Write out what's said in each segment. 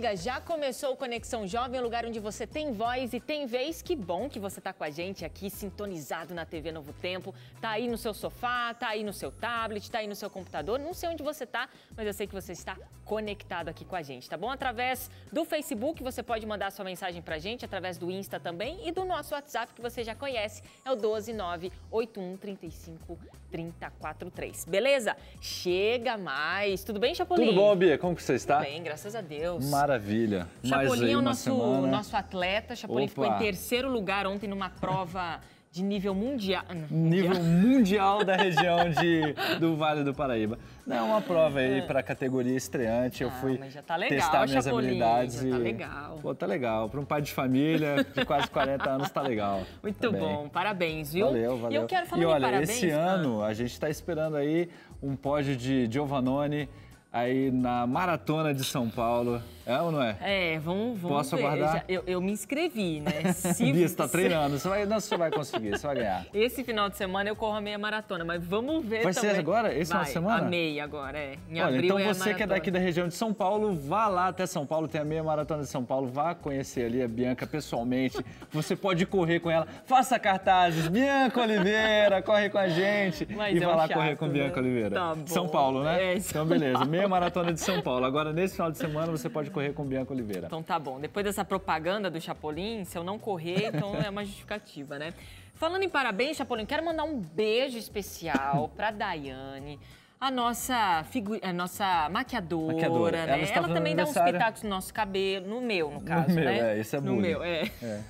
amiga, já começou o Conexão Jovem, o lugar onde você tem voz e tem vez. Que bom que você está com a gente aqui, sintonizado na TV Novo Tempo. Tá aí no seu sofá, tá aí no seu tablet, tá aí no seu computador. Não sei onde você tá, mas eu sei que você está conectado aqui com a gente, tá bom? Através do Facebook, você pode mandar sua mensagem pra gente, através do Insta também e do nosso WhatsApp que você já conhece, é o 1298135 3043. Beleza? Chega mais. Tudo bem, Chapolin? Tudo bom, Bia? Como que você está? Tudo bem, graças a Deus. Maravilha. Chapolin é o nosso, nosso atleta. Chapolin ficou em terceiro lugar ontem numa prova... de nível mundial. Nível mundial da região de, do Vale do Paraíba. Não, uma prova aí ah. para categoria estreante. Ah, eu fui tá legal, testar minhas habilidades. Já tá legal. E... Pô, tá legal. Para um pai de família de quase 40 anos, tá legal. Muito tá bom, parabéns, viu? Valeu, valeu. E eu quero falar e olha, parabéns, esse ano a gente está esperando aí um pódio de Giovannone aí na Maratona de São Paulo. É ou não é? É, vamos, vamos Posso ver. aguardar? Eu, eu, me inscrevi, né? Se Bia, você tá treinando. Você vai, não, você vai conseguir, você vai ganhar. Esse final de semana eu corro a meia maratona, mas vamos ver vai também. Vai ser agora? Esse vai, final de semana? a meia agora, é. Em Olha, então é você que é daqui da região de São Paulo, vá lá até São Paulo, tem a meia maratona de São Paulo, vá conhecer ali a Bianca pessoalmente. você pode correr com ela. Faça cartazes. Bianca Oliveira, corre com a gente. Mas e é vá um lá chato, correr com né? Bianca Oliveira. Tá bom. São Paulo, né? É, então, beleza. Meia maratona de São Paulo. Agora, nesse final de semana, você pode correr com Bianca Oliveira. Então tá bom. Depois dessa propaganda do Chapolin, se eu não correr, então é uma justificativa, né? Falando em parabéns, Chapolin, quero mandar um beijo especial pra Daiane a nossa, figu... a nossa maquiadora, maquiadora. né? ela também dá uns pitacos no nosso cabelo, no meu, no caso, no meu, né? É, esse é No meu, é. é.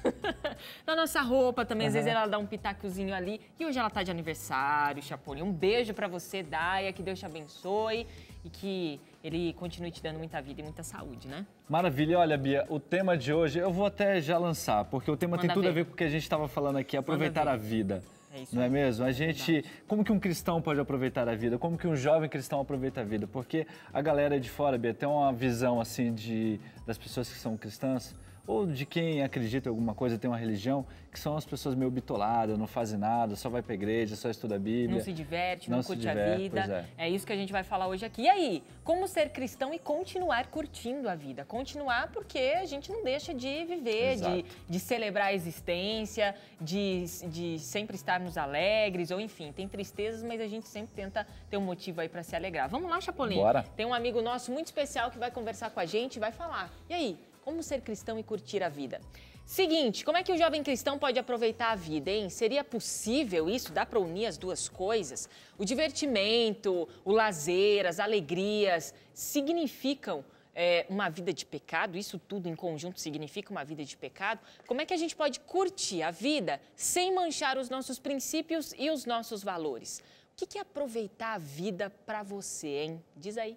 Na nossa roupa também, uhum. às vezes ela dá um pitacozinho ali. E hoje ela tá de aniversário, Chapolin. Um beijo para você, Daia, que Deus te abençoe e que ele continue te dando muita vida e muita saúde, né? Maravilha. Olha, Bia, o tema de hoje eu vou até já lançar, porque o tema Manda tem tudo ver. a ver com o que a gente estava falando aqui, aproveitar a vida. É isso não é mesmo? A gente, como que um cristão pode aproveitar a vida? Como que um jovem cristão aproveita a vida? Porque a galera de fora, Bia, tem uma visão assim de das pessoas que são cristãs, ou de quem acredita em alguma coisa, tem uma religião, que são as pessoas meio bitoladas, não fazem nada, só vai pra igreja, só estuda a Bíblia. Não se diverte, não, não curte diverte, a vida. É. é. isso que a gente vai falar hoje aqui. E aí, como ser cristão e continuar curtindo a vida? Continuar porque a gente não deixa de viver, de, de, celebrar a existência, de, de sempre estarmos alegres, ou enfim, tem tristezas, mas a gente sempre tenta ter um motivo aí para se alegrar. Vamos lá, Chapolin? Bora. Tem um amigo nosso muito especial que vai conversar com a gente e vai falar. E aí, como ser cristão e curtir a vida. Seguinte, como é que o jovem cristão pode aproveitar a vida, hein? Seria possível isso? Dá para unir as duas coisas? O divertimento, o lazer, as alegrias significam é, uma vida de pecado? Isso tudo em conjunto significa uma vida de pecado? Como é que a gente pode curtir a vida sem manchar os nossos princípios e os nossos valores? O que é aproveitar a vida para você, hein? Diz aí.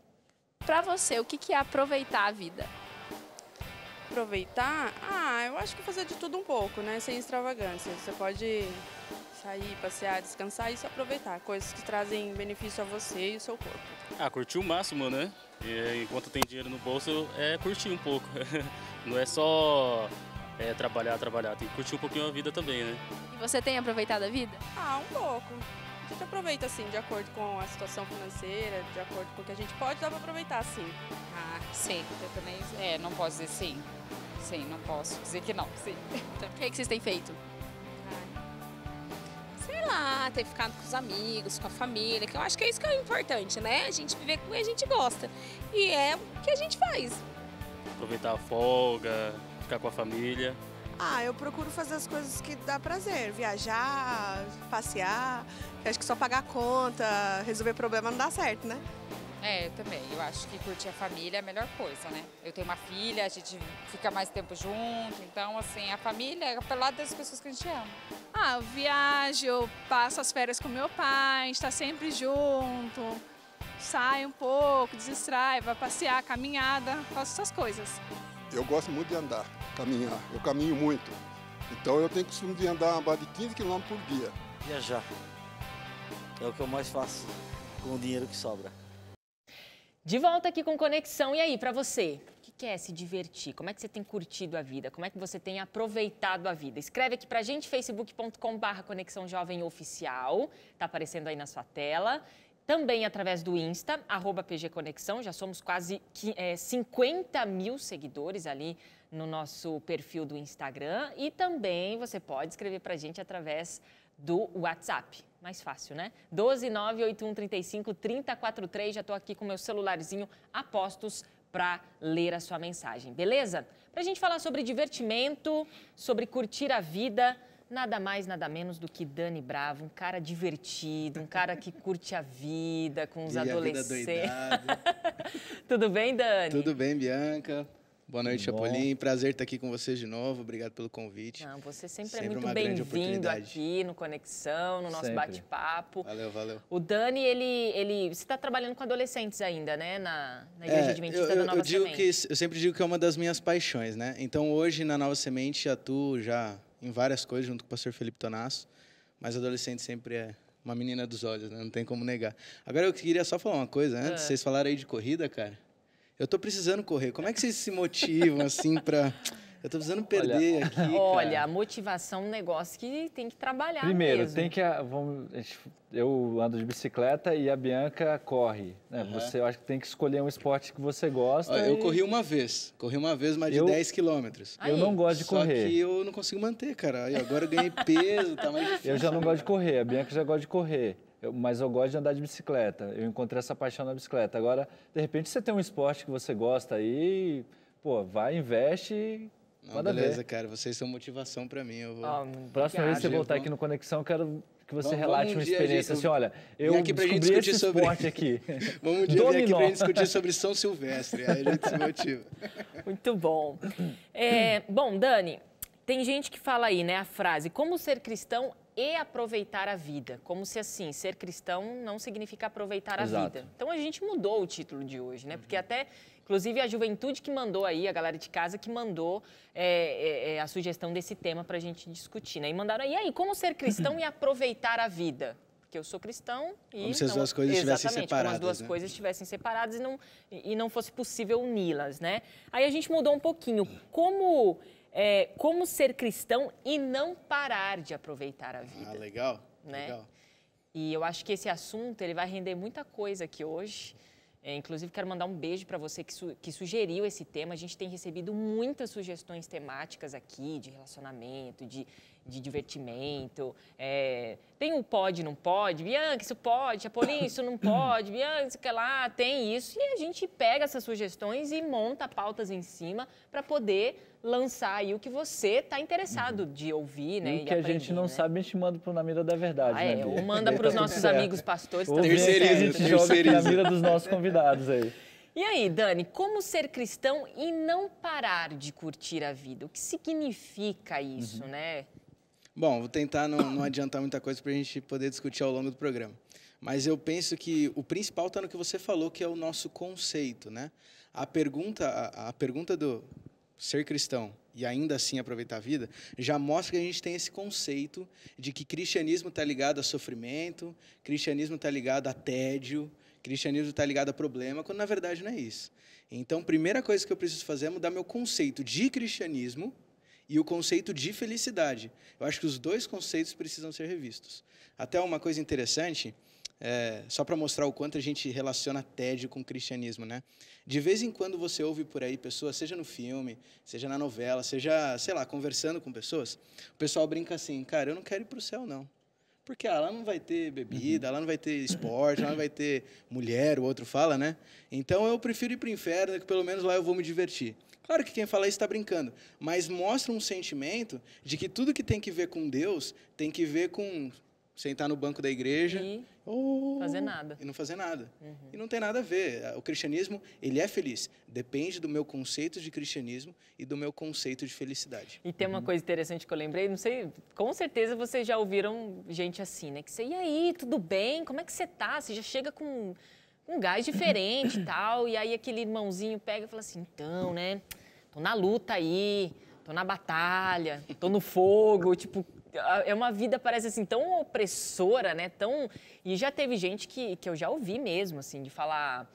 Para você, o que é aproveitar a vida? aproveitar, ah, eu acho que fazer de tudo um pouco, né? Sem extravagância. Você pode sair, passear, descansar e só aproveitar. Coisas que trazem benefício a você e o seu corpo. Ah, curtir o máximo, né? E, eh, enquanto tem dinheiro no bolso, é curtir um pouco. Não é só é, trabalhar, trabalhar. Tem que curtir um pouquinho a vida também, né? E você tem aproveitado a vida? Ah, um pouco gente aproveita assim, de acordo com a situação financeira, de acordo com o que a gente pode, dá para aproveitar sim. Ah, sim. Eu também é, não posso dizer sim. Sim, não posso dizer que não, sim. Então, o que, é que vocês têm feito? Ah, sei lá, ter ficado com os amigos, com a família, que eu acho que é isso que é importante, né? A gente viver com o que a gente gosta. E é o que a gente faz. Aproveitar a folga, ficar com a família. Ah, eu procuro fazer as coisas que dá prazer, viajar, passear. Eu acho que só pagar conta, resolver problema não dá certo, né? É, eu também. Eu acho que curtir a família é a melhor coisa, né? Eu tenho uma filha, a gente fica mais tempo junto, então, assim, a família é pelo lado das pessoas que a gente ama. Ah, eu viajo, eu passo as férias com meu pai, a gente tá sempre junto, sai um pouco, desistrai, vai passear, caminhada, faço essas coisas eu gosto muito de andar, caminhar. Eu caminho muito. Então eu tenho costume de andar uma barra de 15 km por dia. Viajar. É o que eu mais faço com o dinheiro que sobra. De volta aqui com Conexão. E aí, para você, o que, é se divertir? Como é que você tem curtido a vida? Como é que você tem aproveitado a vida? Escreve aqui para a gente, barra Conexão Jovem Oficial. Está aparecendo aí na sua tela também através do Insta, arroba PG Conexão. Já somos quase 50 é, mil seguidores ali no nosso perfil do Instagram. E também você pode escrever para a gente através do WhatsApp. Mais fácil, né? 12981353043. Já estou aqui com meu celularzinho a postos para ler a sua mensagem, beleza? Para a gente falar sobre divertimento, sobre curtir a vida nada mais, nada menos do que Dani Bravo, um cara divertido, um cara que curte a vida com os e adolescentes. Tudo bem, Dani? Tudo bem, Bianca. Boa noite, Chapolin. Prazer estar aqui com vocês de novo. Obrigado pelo convite. Não, você sempre, é sempre é muito bem-vindo aqui no Conexão, no nosso bate-papo. Valeu, valeu. O Dani, ele, ele, você está trabalhando com adolescentes ainda, né? Na, na Igreja é, Adventista eu, da Nova eu digo Semente. Que, eu sempre digo que é uma das minhas paixões, né? Então, hoje, na Nova Semente, atuo já em várias coisas junto com o pastor Felipe Tonasso, mas adolescente sempre é uma menina dos olhos, né? Não tem como negar. Agora eu queria só falar uma coisa antes, é. vocês falaram aí de corrida, cara. Eu tô precisando correr. Como é que vocês se motivam assim para eu tô precisando perder olha, aqui. Cara. Olha, a motivação é um negócio que tem que trabalhar. Primeiro, mesmo. tem que. Vamos, eu ando de bicicleta e a Bianca corre. Né? Uhum. Você eu acho que tem que escolher um esporte que você gosta. Olha, e... Eu corri uma vez. Corri uma vez, mais de eu, 10 quilômetros. Eu não gosto de correr. Só que eu não consigo manter, cara. E agora eu ganhei peso, tá mais difícil. Eu já não gosto de correr, a Bianca já gosta de correr. Eu, mas eu gosto de andar de bicicleta. Eu encontrei essa paixão na bicicleta. Agora, de repente, você tem um esporte que você gosta aí, pô, vai, investe não, Manda beleza, ver. cara. Vocês são motivação para mim. Eu vou... Ah, próxima vez que você voltar aqui no Conexão, eu quero que você vamos, relate vamos um uma experiência gente... assim, olha, eu aqui pra descobri gente esse sobre... esporte aqui. vamos um dia Dominó. aqui pra gente discutir sobre São Silvestre, aí a gente se motiva. Muito bom. É, bom, Dani, tem gente que fala aí, né, a frase, como ser cristão e aproveitar a vida. Como se assim, ser cristão não significa aproveitar Exato. a vida. Então a gente mudou o título de hoje, né? Porque uhum. até Inclusive a juventude que mandou aí, a galera de casa que mandou é, é, é a sugestão desse tema para a gente discutir, né? E mandaram aí, aí como ser cristão e aproveitar a vida? Porque eu sou cristão e. Como se as duas coisas estivessem separadas. Como as duas né? coisas estivessem separadas e não, e não fosse possível uni-las, né? Aí a gente mudou um pouquinho. Como. É, como ser cristão e não parar de aproveitar a ah, vida. Ah, legal. Né? Legal. E eu acho que esse assunto ele vai render muita coisa aqui hoje. É, inclusive, quero mandar um beijo para você que, su que, sugeriu esse tema. A gente tem recebido muitas sugestões temáticas aqui de relacionamento, de, de divertimento. É, tem o um pode, não pode? Bianca, isso pode. Chapolin, isso não pode. Bianca, isso que lá. Tem isso. E a gente pega essas sugestões e monta pautas em cima para poder lançar aí o que você está interessado uhum. de ouvir, né? E, que a gente não né? sabe, a gente manda para o Na Mira da Verdade, ah, né, é, Ou manda para os tá nossos amigos pastores também. Terceiriza, né? a gente joga na mira dos nossos convidados aí. E aí, Dani, como ser cristão e não parar de curtir a vida? O que significa isso, uhum. né? Bom, vou tentar não, não adiantar muita coisa para a gente poder discutir ao longo do programa. Mas eu penso que o principal está no que você falou, que é o nosso conceito, né? A pergunta, a, a pergunta do, ser cristão e ainda assim aproveitar a vida, já mostra que a gente tem esse conceito de que cristianismo está ligado a sofrimento, cristianismo está ligado a tédio, cristianismo está ligado a problema, quando na verdade não é isso. Então, a primeira coisa que eu preciso fazer é mudar meu conceito de cristianismo e o conceito de felicidade. Eu acho que os dois conceitos precisam ser revistos. Até uma coisa interessante é, só para mostrar o quanto a gente relaciona tédio com o cristianismo, né? De vez em quando você ouve por aí pessoas, seja no filme, seja na novela, seja, sei lá, conversando com pessoas, o pessoal brinca assim, cara, eu não quero ir para o céu, não. Porque ah, lá não vai ter bebida, uhum. lá não vai ter esporte, lá não vai ter mulher, o outro fala, né? Então eu prefiro ir para o inferno, que pelo menos lá eu vou me divertir. Claro que quem fala isso está brincando, mas mostra um sentimento de que tudo que tem que ver com Deus tem que ver com sentar no banco da igreja e oh, fazer nada e não fazer nada uhum. e não tem nada a ver o cristianismo ele é feliz depende do meu conceito de cristianismo e do meu conceito de felicidade e tem uma uhum. coisa interessante que eu lembrei não sei com certeza vocês já ouviram gente assim né que você e aí tudo bem como é que você tá você já chega com um gás diferente e tal e aí aquele irmãozinho pega e fala assim então né tô na luta aí tô na batalha tô no fogo tipo é uma vida, parece assim, tão opressora, né? Tão... E já teve gente que, que eu já ouvi mesmo, assim, de falar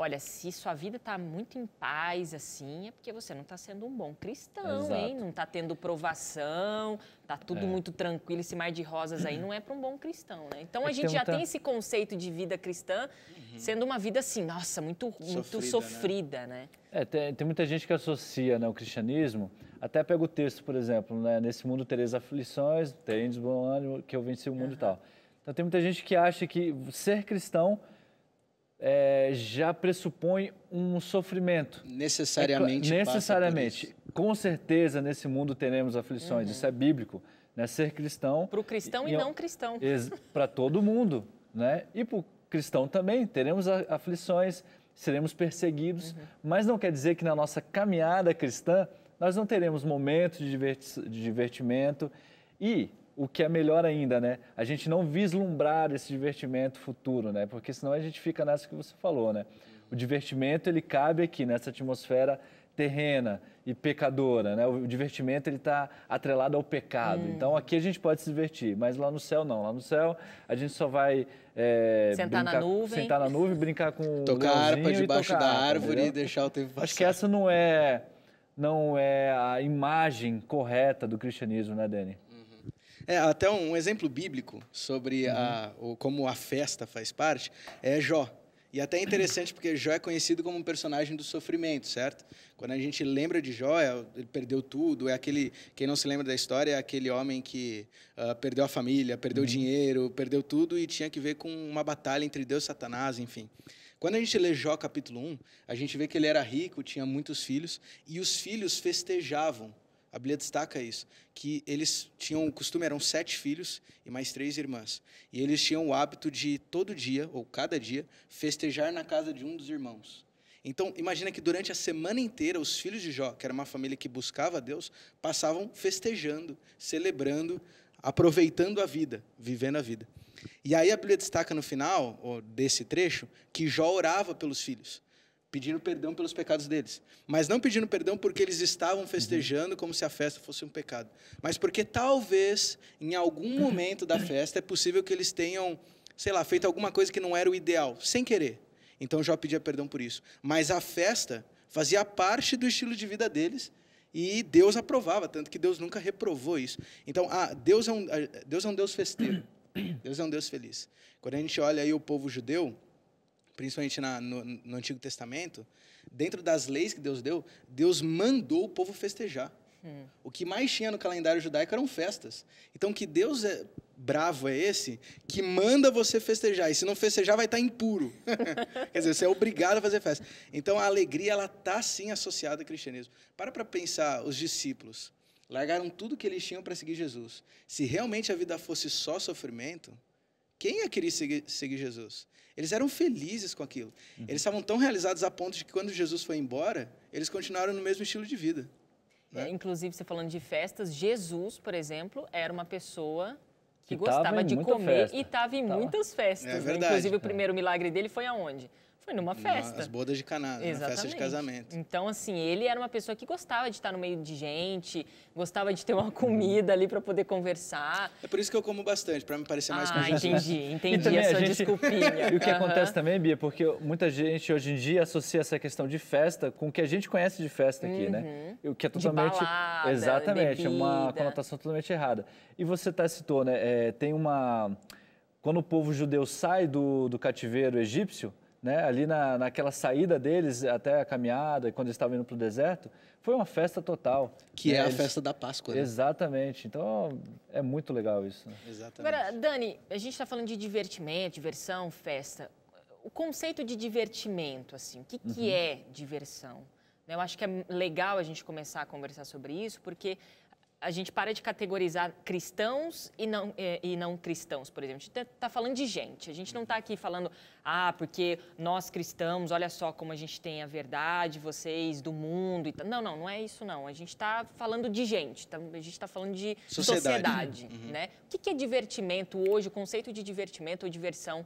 Olha, se sua vida está muito em paz, assim, é porque você não está sendo um bom cristão, Exato. hein? Não está tendo provação, está tudo é. muito tranquilo, esse mar de rosas aí não é para um bom cristão, né? Então é a gente já muita... tem esse conceito de vida cristã uhum. sendo uma vida assim, nossa, muito, sofrida, muito sofrida, né? né? É, tem, tem, muita gente que associa né, o cristianismo, até pega o texto, por exemplo, né? Nesse mundo tereis aflições, tereis bom ânimo, que eu venci o mundo uhum. e tal. Então tem muita gente que acha que ser cristão é, já pressupõe um sofrimento. Necessariamente. É, necessariamente. Com certeza, nesse mundo teremos aflições. Uhum. Isso é bíblico. Né? Ser cristão. Para o cristão e, e é não cristão. Para todo mundo. Né? E para o cristão também. Teremos aflições, seremos perseguidos. Uhum. Mas não quer dizer que na nossa caminhada cristã nós não teremos momentos de divertimento. E o que é melhor ainda, né? A gente não vislumbrar esse divertimento futuro, né? Porque senão a gente fica nessa que você falou, né? O divertimento ele cabe aqui nessa atmosfera terrena e pecadora, né? O divertimento ele está atrelado ao pecado. Hum. Então aqui a gente pode se divertir, mas lá no céu não. Lá no céu a gente só vai é, sentar brincar, na nuvem, sentar na nuvem, brincar com tocar harpa debaixo tocar, da árvore entendeu? e deixar o tempo passar. Acho que essa não é não é a imagem correta do cristianismo, né, Dani? É, até um exemplo bíblico sobre a, como a festa faz parte é Jó. E até é interessante porque Jó é conhecido como um personagem do sofrimento, certo? Quando a gente lembra de Jó, é ele perdeu tudo. É aquele, quem não se lembra da história, é aquele homem que uh, perdeu a família, perdeu uhum. dinheiro, perdeu tudo e tinha que ver com uma batalha entre Deus e Satanás, enfim. Quando a gente lê Jó capítulo 1, a gente vê que ele era rico, tinha muitos filhos, e os filhos festejavam a Bíblia destaca isso, que eles tinham o costume, eram sete filhos e mais três irmãs. E eles tinham o hábito de, todo dia, ou cada dia, festejar na casa de um dos irmãos. Então, imagina que durante a semana inteira, os filhos de Jó, que era uma família que buscava a Deus, passavam festejando, celebrando, aproveitando a vida, vivendo a vida. E aí a Bíblia destaca no final desse trecho que Jó orava pelos filhos pedindo perdão pelos pecados deles. Mas não pedindo perdão porque eles estavam festejando como se a festa fosse um pecado, mas porque talvez em algum momento da festa é possível que eles tenham, sei lá, feito alguma coisa que não era o ideal, sem querer. Então Jó pedia perdão por isso. Mas a festa fazia parte do estilo de vida deles. E Deus aprovava, tanto que Deus nunca reprovou isso. Então, ah, Deus, é um, ah, Deus é um Deus festeiro. Deus é um Deus feliz. Quando a gente olha aí o povo judeu, principalmente na, no, no Antigo Testamento, dentro das leis que Deus deu, Deus mandou o povo festejar. Hum. O que mais tinha no calendário judaico eram festas. Então, que Deus é bravo é esse que manda você festejar. E se não festejar, vai estar impuro. Quer dizer, você é obrigado a fazer festa. Então, a alegria, ela está sim associada ao cristianismo. Para para pensar os discípulos. Largaram tudo que eles tinham para seguir Jesus. Se realmente a vida fosse só sofrimento, quem ia é querer seguir, seguir Jesus? Eles eram felizes com aquilo. Uhum. Eles estavam tão realizados a ponto de que quando Jesus foi embora, eles continuaram no mesmo estilo de vida. Né? É, inclusive, você falando de festas, Jesus, por exemplo, era uma pessoa que, que gostava de comer festa. e estava em tava. muitas festas. É né? Inclusive, o é. primeiro milagre dele foi aonde? Foi numa festa. Nas bodas de Caná, na festa de casamento. Então, assim, ele era uma pessoa que gostava de estar no meio de gente, gostava de ter uma comida ali para poder conversar. É por isso que eu como bastante, para me parecer mais ah, com entendi, entendi também, a sua a gente... desculpinha. e o que uhum. acontece também, Bia, porque muita gente hoje em dia associa essa questão de festa com o que a gente conhece de festa aqui, né? uhum. né? O que é totalmente... De balada, Exatamente, uma conotação totalmente errada. E você até citou, né, é, tem uma... Quando o povo judeu sai do, do cativeiro egípcio, né, ali na, naquela saída deles até a caminhada, quando eles estavam indo para o deserto, foi uma festa total. Que é né? é a eles... festa da Páscoa, né? Exatamente. Então, é muito legal isso. Né? Exatamente. Agora, Dani, a gente está falando de divertimento, diversão, festa. O conceito de divertimento, assim, o que, que uhum. é diversão? Eu acho que é legal a gente começar a conversar sobre isso, porque a gente para de categorizar cristãos e não, é, e, não cristãos, por exemplo. A gente está tá falando de gente. A gente não está aqui falando, ah, porque nós cristãos, olha só como a gente tem a verdade, vocês do mundo. E Não, não, não é isso não. A gente está falando de gente. Tá, a gente está falando de sociedade. sociedade uhum. né? O que é divertimento hoje, o conceito de divertimento ou diversão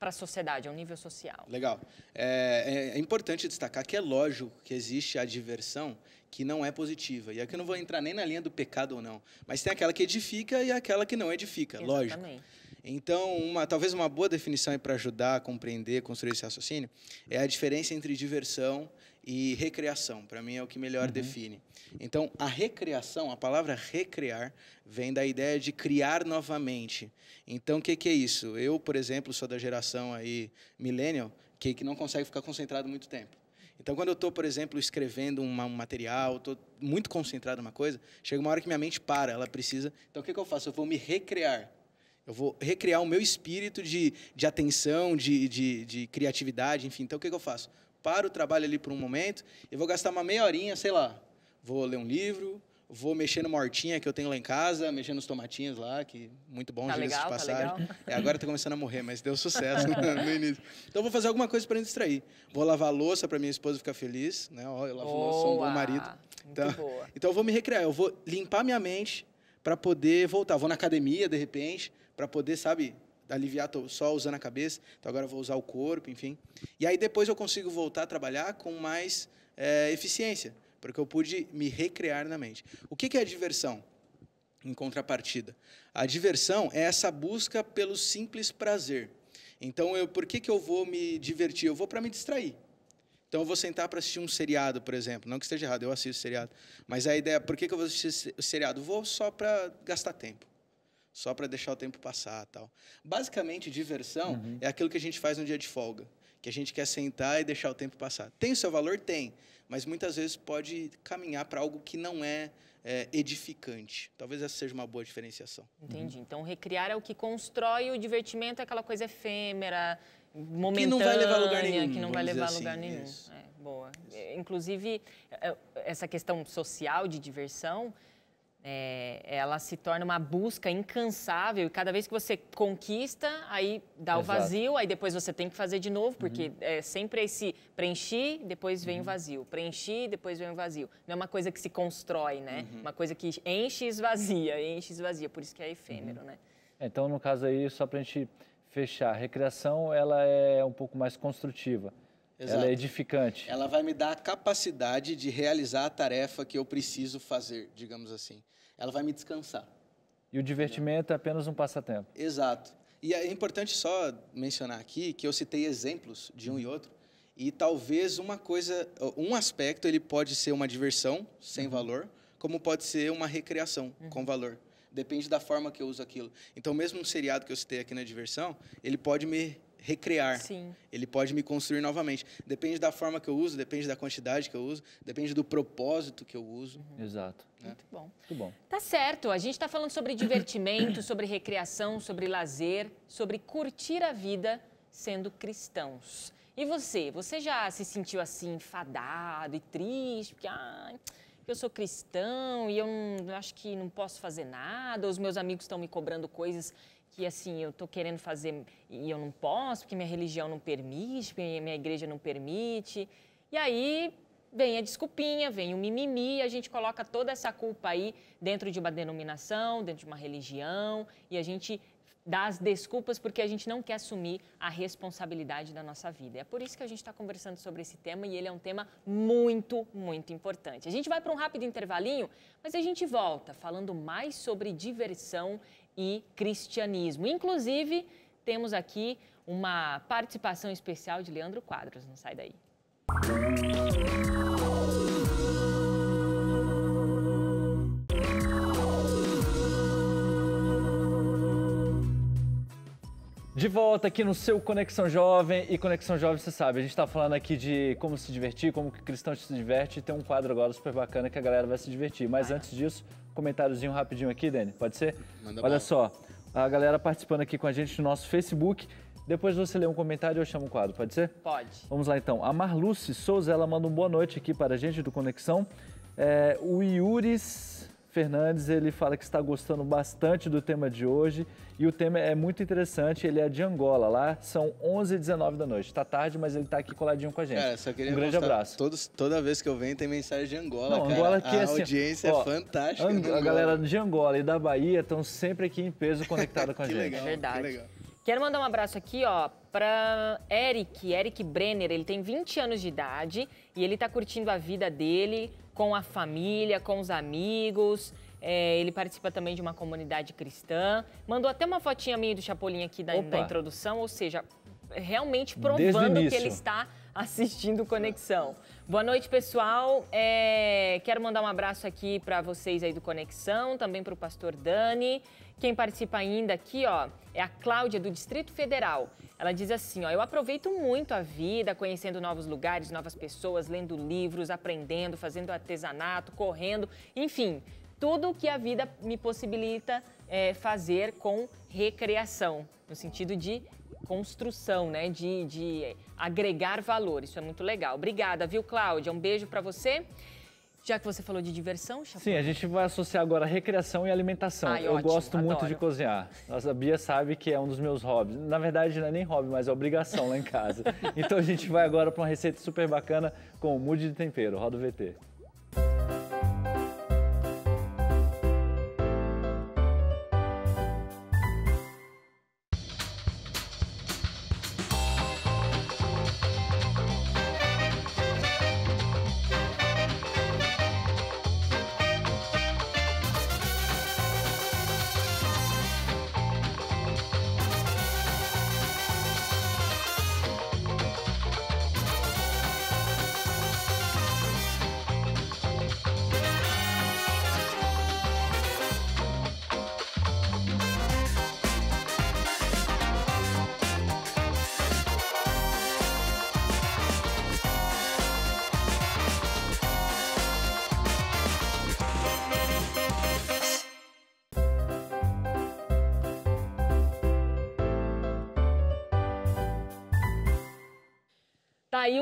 para a sociedade, ao nível social. Legal. É, é, é, importante destacar que é lógico que existe a diversão que não é positiva. E aqui eu não vou entrar nem na linha do pecado ou não, mas tem aquela que edifica e aquela que não edifica, Exatamente. lógico. Então, uma, talvez uma boa definição para ajudar a compreender, construir esse raciocínio, é a diferença entre diversão e recreação. Para mim é o que melhor uhum. define. Então, a recreação, a palavra recrear, vem da ideia de criar novamente. Então, o que, que, é isso? Eu, por exemplo, sou da geração aí millennial, que, que não consegue ficar concentrado muito tempo. Então, quando eu estou, por exemplo, escrevendo um material, estou muito concentrado numa coisa, chega uma hora que minha mente para, ela precisa. Então, o que, que eu faço? Eu vou me recrear. Eu vou recriar o meu espírito de, de atenção, de, de, de criatividade, enfim. Então, o que, que eu faço? Paro o trabalho ali por um momento, eu vou gastar uma meia horinha, sei lá. Vou ler um livro, Vou mexer numa hortinha que eu tenho lá em casa, mexendo nos tomatinhos lá, que muito bom, tá legal, de passagem. Tá é, agora tá começando a morrer, mas deu sucesso no, início. Então vou fazer alguma coisa para me distrair. Vou lavar a louça para minha esposa ficar feliz, né? Ó, eu lavo boa. louça, sou um bom marido. Então, muito boa. então eu vou me recrear, eu vou limpar minha mente para poder voltar. Vou na academia, de repente, para poder, sabe, aliviar, tô só usando a cabeça, então agora vou usar o corpo, enfim. E aí depois eu consigo voltar a trabalhar com mais é, eficiência porque eu pude me recriar na mente. O que é a diversão? Em contrapartida, a diversão é essa busca pelo simples prazer. Então, eu, por que, que eu vou me divertir? Eu vou para me distrair. Então, eu vou sentar para assistir um seriado, por exemplo. Não que esteja errado, eu assisto seriado. Mas a ideia, por que, que eu vou assistir o seriado? Vou só para gastar tempo só para deixar o tempo passar tal. Basicamente, diversão uhum. é aquilo que a gente faz no dia de folga, que a gente quer sentar e deixar o tempo passar. Tem o seu valor? Tem mas muitas vezes pode caminhar para algo que não é, é, edificante. Talvez essa seja uma boa diferenciação. Entendi. Uhum. Então, recriar é o que constrói o divertimento, é aquela coisa efêmera, momentânea. Que não vai levar a lugar nenhum. Que não vai levar a lugar assim. nenhum. É, boa. Isso. É, inclusive, é, é, essa questão social de diversão é, ela se torna uma busca incansável e cada vez que você conquista, aí dá Exato. o vazio, aí depois você tem que fazer de novo, porque uhum. é sempre esse preenchi, depois vem uhum. o vazio, preenchi, depois vem o vazio. Não é uma coisa que se constrói, né? Uhum. Uma coisa que enche e esvazia, enche e esvazia, por isso que é efêmero, uhum. né? É, então, no caso aí, só para a gente fechar, a recreação ela é um pouco mais construtiva. Exato. Ela é edificante. Ela vai me dar a capacidade de realizar a tarefa que eu preciso fazer, digamos assim. Ela vai me descansar. E o divertimento é apenas um passatempo. Exato. E é importante só mencionar aqui que eu citei exemplos de um e outro. E talvez uma coisa, um aspecto, ele pode ser uma diversão sem uhum. valor, como pode ser uma recreação uhum. com valor. Depende da forma que eu uso aquilo. Então, mesmo um seriado que eu citei aqui na diversão, ele pode me recriar. Sim. Ele pode me construir novamente. Depende da forma que eu uso, depende da quantidade que eu uso, depende do propósito que eu uso. Uhum. Exato. Né? Muito bom. Muito bom. Tá certo. A gente está falando sobre divertimento, sobre recreação, sobre lazer, sobre curtir a vida sendo cristãos. E você? Você já se sentiu assim, enfadado e triste? Porque, ai, eu sou cristão e eu não, acho que não posso fazer nada, os meus amigos estão me cobrando coisas que assim, eu estou querendo fazer e eu não posso, porque minha religião não permite, porque minha igreja não permite. E aí vem a desculpinha, vem o mimimi, a gente coloca toda essa culpa aí dentro de uma denominação, dentro de uma religião, e a gente dá as desculpas porque a gente não quer assumir a responsabilidade da nossa vida. É por isso que a gente está conversando sobre esse tema e ele é um tema muito, muito importante. A gente vai para um rápido intervalinho, mas a gente volta falando mais sobre diversão e cristianismo. Inclusive, temos aqui uma participação especial de Leandro Quadros. Não sai daí. De volta aqui no seu Conexão Jovem. E Conexão Jovem, você sabe, a gente está falando aqui de como se divertir, como que cristão se diverte. E tem um quadro agora super bacana que a galera vai se divertir. Mas ah. antes disso, comentáriozinho rapidinho aqui, Dani? Pode ser? Manda Olha bom. só, a galera participando aqui com a gente no nosso Facebook. Depois você lê um comentário e eu chamo o quadro, pode ser? Pode. Vamos lá então. A Marluce Souza, ela manda um boa noite aqui para a gente do Conexão. É, o Iuris Fernandes ele fala que está gostando bastante do tema de hoje e o tema é muito interessante, ele é de Angola, lá são 11h19 da noite. Está tarde, mas ele está aqui coladinho com a gente. Cara, só queria um grande abraço. Todos, toda vez que eu venho tem mensagem de Angola, Não, cara. Angola aqui, a é assim, audiência é ó, é fantástica. Ang a galera de Angola e da Bahia estão sempre aqui em peso conectada com a gente. Legal, Quero mandar um abraço aqui, ó, para Eric, Eric Brenner. Ele tem 20 anos de idade e ele está curtindo a vida dele com a família, com os amigos. É, ele participa também de uma comunidade cristã. Mandou até uma fotinha minha do Chapolin aqui da, da introdução, ou seja, realmente provando que ele está assistindo Conexão. Boa noite, pessoal. É, quero mandar um abraço aqui para vocês aí do Conexão, também para o pastor Dani. Quem participa ainda aqui, ó, é a Cláudia, do Distrito Federal. Ela diz assim: ó, eu aproveito muito a vida, conhecendo novos lugares, novas pessoas, lendo livros, aprendendo, fazendo artesanato, correndo, enfim, tudo o que a vida me possibilita é, fazer com recreação, no sentido de construção, né? De, de agregar valor. Isso é muito legal. Obrigada, viu, Cláudia? Um beijo para você. Já que você falou de diversão, Chapão. Sim, a gente vai associar agora recreação e alimentação. Ai, eu ótimo, gosto muito adoro. de cozinhar. A Bia sabe que é um dos meus hobbies. Na verdade, não é nem hobby, mas é obrigação lá em casa. então a gente vai agora para uma receita super bacana com o mude de tempero. Roda o VT.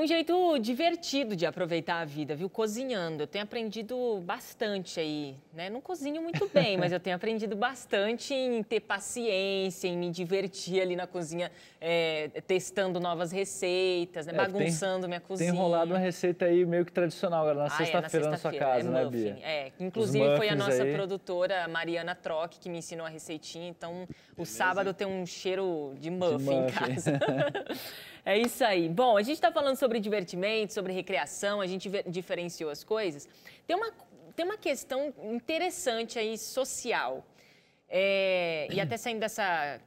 um jeito divertido de aproveitar a vida, viu? Cozinhando. Eu tenho aprendido bastante aí, né? Não cozinho muito bem, mas eu tenho aprendido bastante em ter paciência, em me divertir ali na cozinha é, testando novas receitas, né? É, bagunçando tem, minha cozinha. Tem rolado uma receita aí meio que tradicional, agora na ah, é, sexta-feira sexta na sua casa, é né, Bia? É, inclusive foi a nossa aí. produtora, Mariana Troc, que me ensinou a receitinha, então o Beleza. sábado tem um cheiro de muffin, de muffin. em casa. É isso aí. Bom, a gente está falando sobre divertimento, sobre recreação, a gente diferenciou as coisas. Tem uma, tem uma questão interessante aí, social. É, e até saindo dessa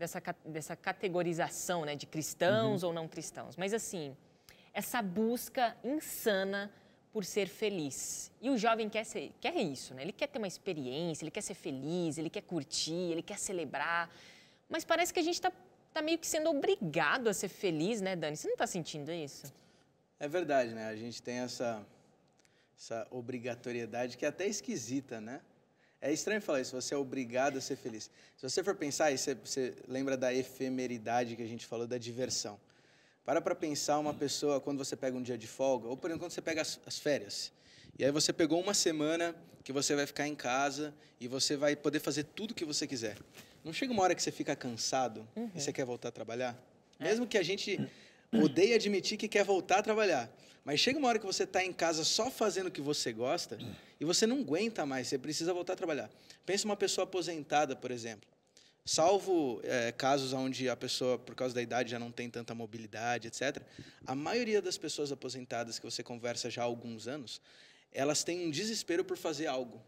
dessa, dessa categorização né, de cristãos uhum. ou não cristãos, mas assim, essa busca insana por ser feliz. E o jovem quer, ser, quer isso, né? Ele quer ter uma experiência, ele quer ser feliz, ele quer curtir, ele quer celebrar. Mas parece que a gente está tá meio que sendo obrigado a ser feliz, né, Dani? Você não está sentindo isso? É verdade, né? A gente tem essa, essa obrigatoriedade que é até esquisita, né? É estranho falar isso, você é obrigado a ser feliz. Se você for pensar, você, você lembra da efemeridade que a gente falou, da diversão. Para para pensar uma pessoa quando você pega um dia de folga, ou por exemplo, quando você pega as, as férias. E aí você pegou uma semana que você vai ficar em casa e você vai poder fazer tudo que você quiser. Não chega uma hora que você fica cansado uhum. e você quer voltar a trabalhar? É. Mesmo que a gente odeie admitir que quer voltar a trabalhar. Mas chega uma hora que você está em casa só fazendo o que você gosta e você não aguenta mais, você precisa voltar a trabalhar. Pensa uma pessoa aposentada, por exemplo. Salvo é, casos onde a pessoa, por causa da idade, já não tem tanta mobilidade, etc. A maioria das pessoas aposentadas que você conversa já há alguns anos, elas têm um desespero por fazer algo.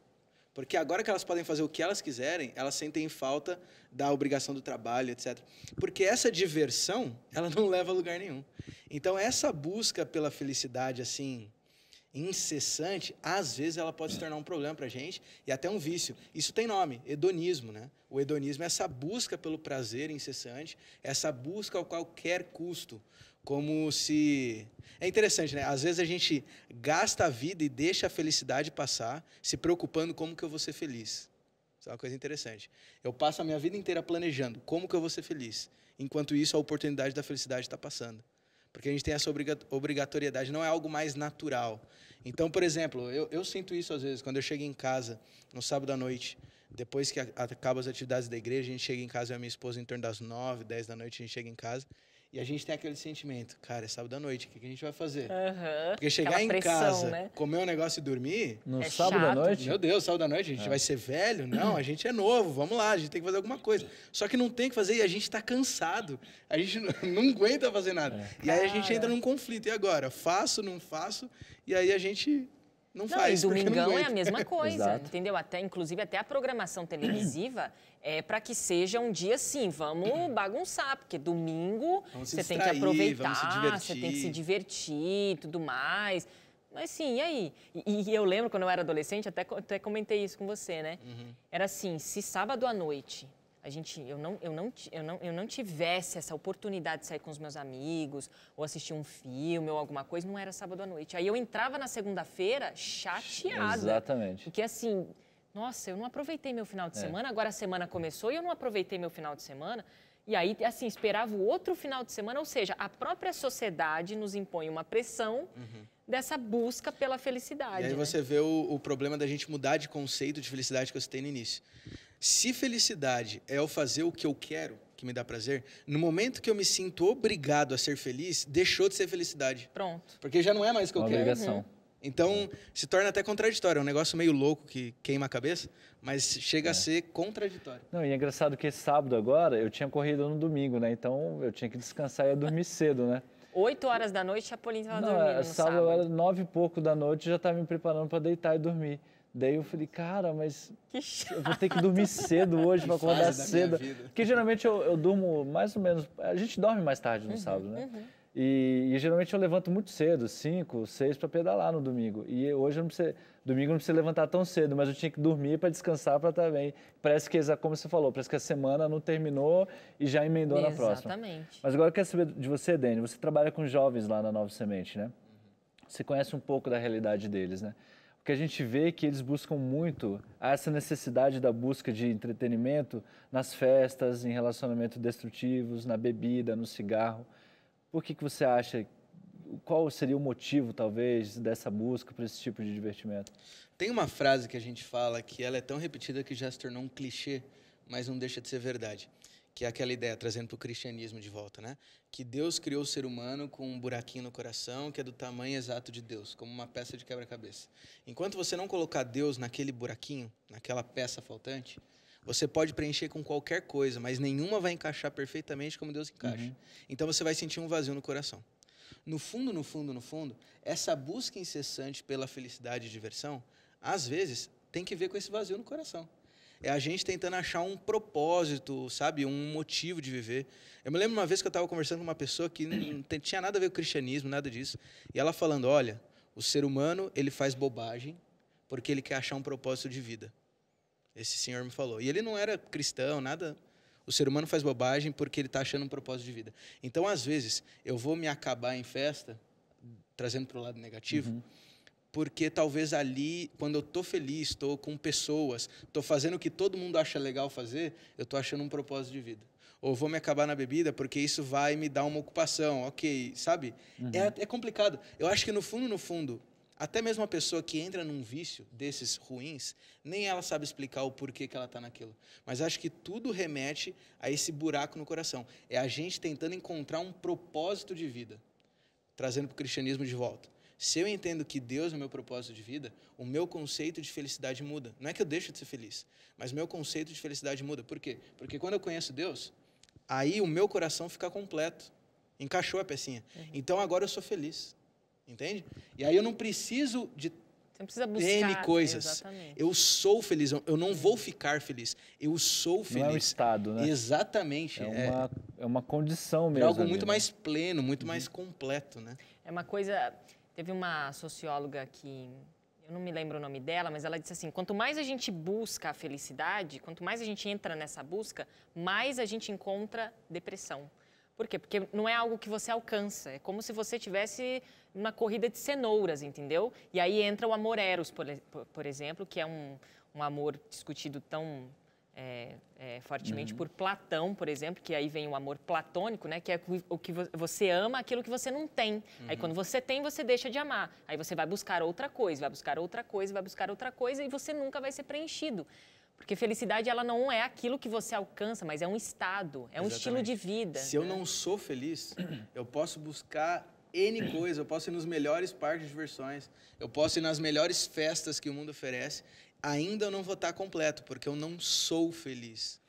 Porque agora que elas podem fazer o que elas quiserem, elas sentem falta da obrigação do trabalho, etc. Porque essa diversão, ela não leva a lugar nenhum. Então, essa busca pela felicidade, assim, incessante, às vezes ela pode se tornar um problema para a gente e até um vício. Isso tem nome, hedonismo, né? O hedonismo é essa busca pelo prazer incessante, essa busca a qualquer custo como se. É interessante, né? Às vezes a gente gasta a vida e deixa a felicidade passar, se preocupando como que eu vou ser feliz. Isso é uma coisa interessante. Eu passo a minha vida inteira planejando como que eu vou ser feliz. Enquanto isso, a oportunidade da felicidade está passando. Porque a gente tem essa obrigatoriedade, não é algo mais natural. Então, por exemplo, eu, eu sinto isso às vezes, quando eu chego em casa, no sábado à noite, depois que acabam as atividades da igreja, a gente chega em casa, eu e a minha esposa, em torno das nove, dez da noite, a gente chega em casa. E a gente tem aquele sentimento, cara, é sábado à noite, o que, a gente vai fazer? Uhum. Porque chegar Aquela em pressão, casa, né? comer um negócio e dormir. No é sábado à noite? Meu Deus, sábado à noite, a gente é. vai ser velho? Não, a gente é novo, vamos lá, a gente tem que fazer alguma coisa. Só que não tem que fazer e a gente tá cansado. A gente não aguenta fazer nada. É. E aí a gente entra num conflito. E agora? Faço, não faço? E aí a gente não, não faz. E domingão não é a mesma coisa, entendeu? Até, inclusive, até a programação televisiva é para que seja um dia assim, vamos bagunçar, porque domingo vamos você distrair, tem que aproveitar, você tem que se divertir e tudo mais. Mas sim, e aí? E, e, eu lembro quando eu era adolescente, até, até comentei isso com você, né? Uhum. Era assim, se sábado à noite a gente, eu não, eu não, eu não, eu não tivesse essa oportunidade de sair com os meus amigos ou assistir um filme ou alguma coisa, não era sábado à noite. Aí eu entrava na segunda-feira chateada. Exatamente. Porque assim, nossa, eu não aproveitei meu final de é. semana, agora a semana começou e eu não aproveitei meu final de semana. E aí, assim, esperava o outro final de semana, ou seja, a própria sociedade nos impõe uma pressão uhum. dessa busca pela felicidade. E aí né? você vê o, o problema da gente mudar de conceito de felicidade que você tem no início. Se felicidade é eu fazer o que eu quero, que me dá prazer, no momento que eu me sinto obrigado a ser feliz, deixou de ser felicidade. Pronto. Porque já não é mais o que Uma eu obrigação. Uhum. Então, se torna até contraditório. É um negócio meio louco que queima a cabeça, mas chega é. a ser contraditório. Não, e é engraçado que sábado agora eu tinha corrido no domingo, né? Então eu tinha que descansar e ia dormir cedo, né? Oito horas da noite, a Paulinha estava dormindo. É, sábado, sábado era nove e pouco da noite, já estava tá me preparando para deitar e dormir. Daí eu falei, cara, mas eu vou ter que dormir cedo hoje para acordar cedo. Porque geralmente eu, eu, durmo mais ou menos. A gente dorme mais tarde no uhum, sábado, né? Uhum. E, e, geralmente eu levanto muito cedo, 5, 6, para pedalar no domingo. E hoje eu não precisa, domingo eu não precisa levantar tão cedo, mas eu tinha que dormir para descansar para estar tá bem. Parece que, como você falou, parece que a semana não terminou e já emendou Exatamente. na próxima. Exatamente. Mas agora eu quero saber de você, Dani. Você trabalha com jovens lá na Nova Semente, né? Uhum. Você conhece um pouco da realidade deles, né? porque a gente vê que eles buscam muito essa necessidade da busca de entretenimento nas festas, em relacionamentos destrutivos, na bebida, no cigarro. Por que, que você acha qual seria o motivo, talvez, dessa busca para esse tipo de divertimento? Tem uma frase que a gente fala que ela é tão repetida que já se tornou um clichê, mas não deixa de ser verdade que é aquela ideia trazendo para o cristianismo de volta, né? Que Deus criou o ser humano com um buraquinho no coração que é do tamanho exato de Deus, como uma peça de quebra-cabeça. Enquanto você não colocar Deus naquele buraquinho, naquela peça faltante, você pode preencher com qualquer coisa, mas nenhuma vai encaixar perfeitamente como Deus encaixa. Uhum. Então você vai sentir um vazio no coração. No fundo, no fundo, no fundo, essa busca incessante pela felicidade e diversão, às vezes, tem que ver com esse vazio no coração. É a gente tentando achar um propósito, sabe? Um motivo de viver. Eu me lembro uma vez que eu estava conversando com uma pessoa que não tinha nada a ver com o cristianismo, nada disso. E ela falando: olha, o ser humano, ele faz bobagem porque ele quer achar um propósito de vida. Esse senhor me falou. E ele não era cristão, nada. O ser humano faz bobagem porque ele está achando um propósito de vida. Então, às vezes, eu vou me acabar em festa, trazendo para o lado negativo. Uhum porque talvez ali, quando eu estou feliz, estou com pessoas, estou fazendo o que todo mundo acha legal fazer, eu estou achando um propósito de vida. Ou vou me acabar na bebida porque isso vai me dar uma ocupação, ok, sabe? É uhum. É, é complicado. Eu acho que no fundo, no fundo, até mesmo a pessoa que entra num vício desses ruins, nem ela sabe explicar o porquê que ela está naquilo. Mas acho que tudo remete a esse buraco no coração. É a gente tentando encontrar um propósito de vida, trazendo para o cristianismo de volta. Se eu entendo que Deus é o meu propósito de vida, o meu conceito de felicidade muda. Não é que eu deixo de ser feliz, mas meu conceito de felicidade muda. Por quê? Porque quando eu conheço Deus, aí o meu coração fica completo. Encaixou a pecinha. Uhum. Então agora eu sou feliz. Entende? E aí eu não preciso de não precisa buscar. N coisas. Exatamente. Eu sou feliz, eu não vou ficar feliz. Eu sou feliz. Não é um estado, né? Exatamente. É, é. Uma, é uma condição mesmo. É algo ali, muito né? mais pleno, muito uhum. mais completo, né? É uma coisa Teve uma socióloga que eu não me lembro o nome dela, mas ela disse assim: quanto mais a gente busca a felicidade, quanto mais a gente entra nessa busca, mais a gente encontra depressão. Por quê? Porque não é algo que você alcança. É como se você tivesse uma corrida de cenouras, entendeu? E aí entra o amor eros, por, por exemplo, que é um, um amor discutido tão é, é, fortemente uhum. por Platão, por exemplo, que aí vem o amor platônico, né? Que é o que você ama aquilo que você não tem. Uhum. Aí quando você tem, você deixa de amar. Aí você vai buscar outra coisa, vai buscar outra coisa, vai buscar outra coisa e você nunca vai ser preenchido. Porque felicidade, ela não é aquilo que você alcança, mas é um estado, é um Exatamente. estilo de vida. Se né? eu não sou feliz, eu posso buscar N coisas, eu posso ir nos melhores parques de diversões, eu posso ir nas melhores festas que o mundo oferece, ainda eu não vou estar completo, porque eu não sou feliz.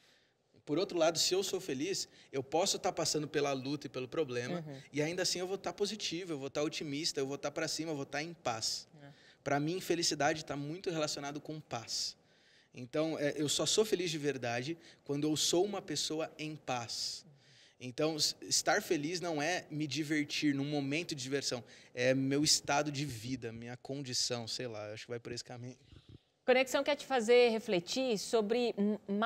Por outro lado, se eu sou feliz, eu posso estar passando pela luta e pelo problema, uhum. e ainda assim eu vou estar positivo, eu vou estar otimista, eu vou estar para cima, eu vou estar em paz. Uhum. É. Para mim, felicidade está muito relacionado com paz. Então, é, eu só sou feliz de verdade quando eu sou uma pessoa em paz. Então, estar feliz não é me divertir num momento de diversão, é meu estado de vida, minha condição, sei lá, acho que vai por esse caminho. Conexão quer te fazer refletir sobre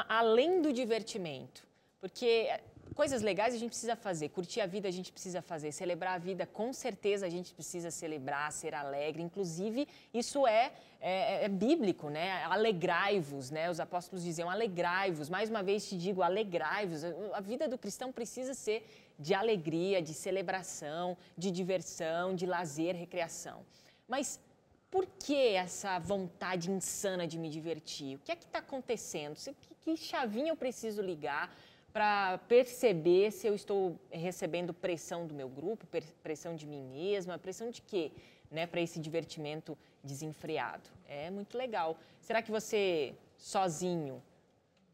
além do divertimento, porque eh, coisas legais a gente precisa fazer, curtir a vida a gente precisa fazer, celebrar a vida com certeza a gente precisa celebrar, ser alegre, inclusive isso é, é, é, é bíblico, né? Alegrai-vos, né? Os apóstolos diziam alegrai-vos, mais uma vez te digo alegrai-vos. A vida do cristão precisa ser de alegria, de celebração, de diversão, de lazer, recreação. Mas por que essa vontade insana de me divertir? O que é que está acontecendo? Que chavinha eu preciso ligar para perceber se eu estou recebendo pressão do meu grupo, pressão de mim mesma, pressão de quê? Né, para esse divertimento desenfreado. É muito legal. Será que você sozinho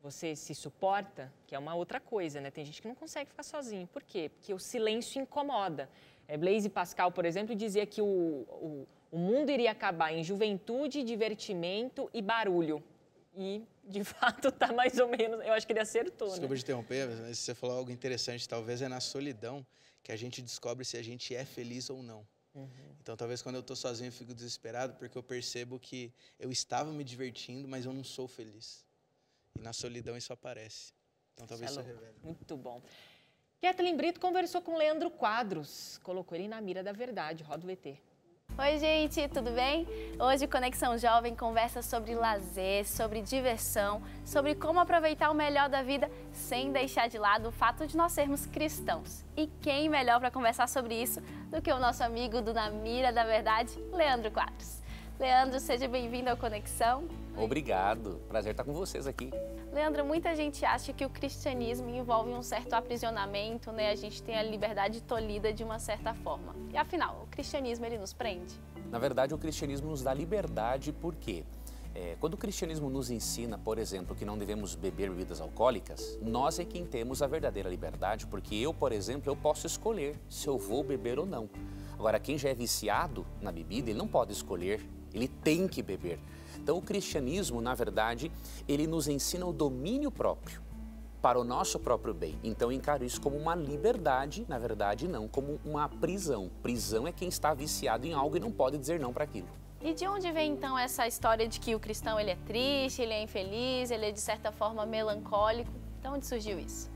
você se suporta? Que é uma outra coisa, né? Tem gente que não consegue ficar sozinho. Por quê? Porque o silêncio incomoda. É, Blaise Pascal, por exemplo, dizia que o, o o mundo iria acabar em juventude, divertimento e barulho. E, de fato, tá mais ou menos. Eu acho que ele acertou. Né? Desculpa né? te interromper, mas você falou algo interessante. Talvez é na solidão que a gente descobre se a gente é feliz ou não. Uhum. Então, talvez quando eu estou sozinho eu fico desesperado porque eu percebo que eu estava me divertindo, mas eu não sou feliz. E na solidão isso aparece. Então, talvez isso, isso é revele. Muito bom. Kathleen Brito conversou com Leandro Quadros, colocou ele na mira da verdade, roda o ET. Oi, gente, tudo bem? Hoje Conexão Jovem conversa sobre lazer, sobre diversão, sobre como aproveitar o melhor da vida sem deixar de lado o fato de nós sermos cristãos. E quem melhor para conversar sobre isso do que o nosso amigo do Na Mira da Verdade, Leandro Quadros. Leandro, seja bem-vindo ao Conexão. Obrigado, prazer estar com vocês aqui. Leandro, muita gente acha que o cristianismo envolve um certo aprisionamento, né? A gente tem a liberdade tolhida de uma certa forma. E afinal, o cristianismo ele nos prende? Na verdade, o cristianismo nos dá liberdade porque é, quando o cristianismo nos ensina, por exemplo, que não devemos beber bebidas alcoólicas, nós é quem temos a verdadeira liberdade, porque eu, por exemplo, eu posso escolher se eu vou beber ou não. Agora, quem já é viciado na bebida, ele não pode escolher ele tem que beber. Então, o cristianismo, na verdade, ele nos ensina o domínio próprio para o nosso próprio bem. Então, eu encaro isso como uma liberdade, na verdade, não como uma prisão. Prisão é quem está viciado em algo e não pode dizer não para aquilo. E de onde vem então essa história de que o cristão ele é triste, ele é infeliz, ele é de certa forma melancólico? De onde surgiu isso?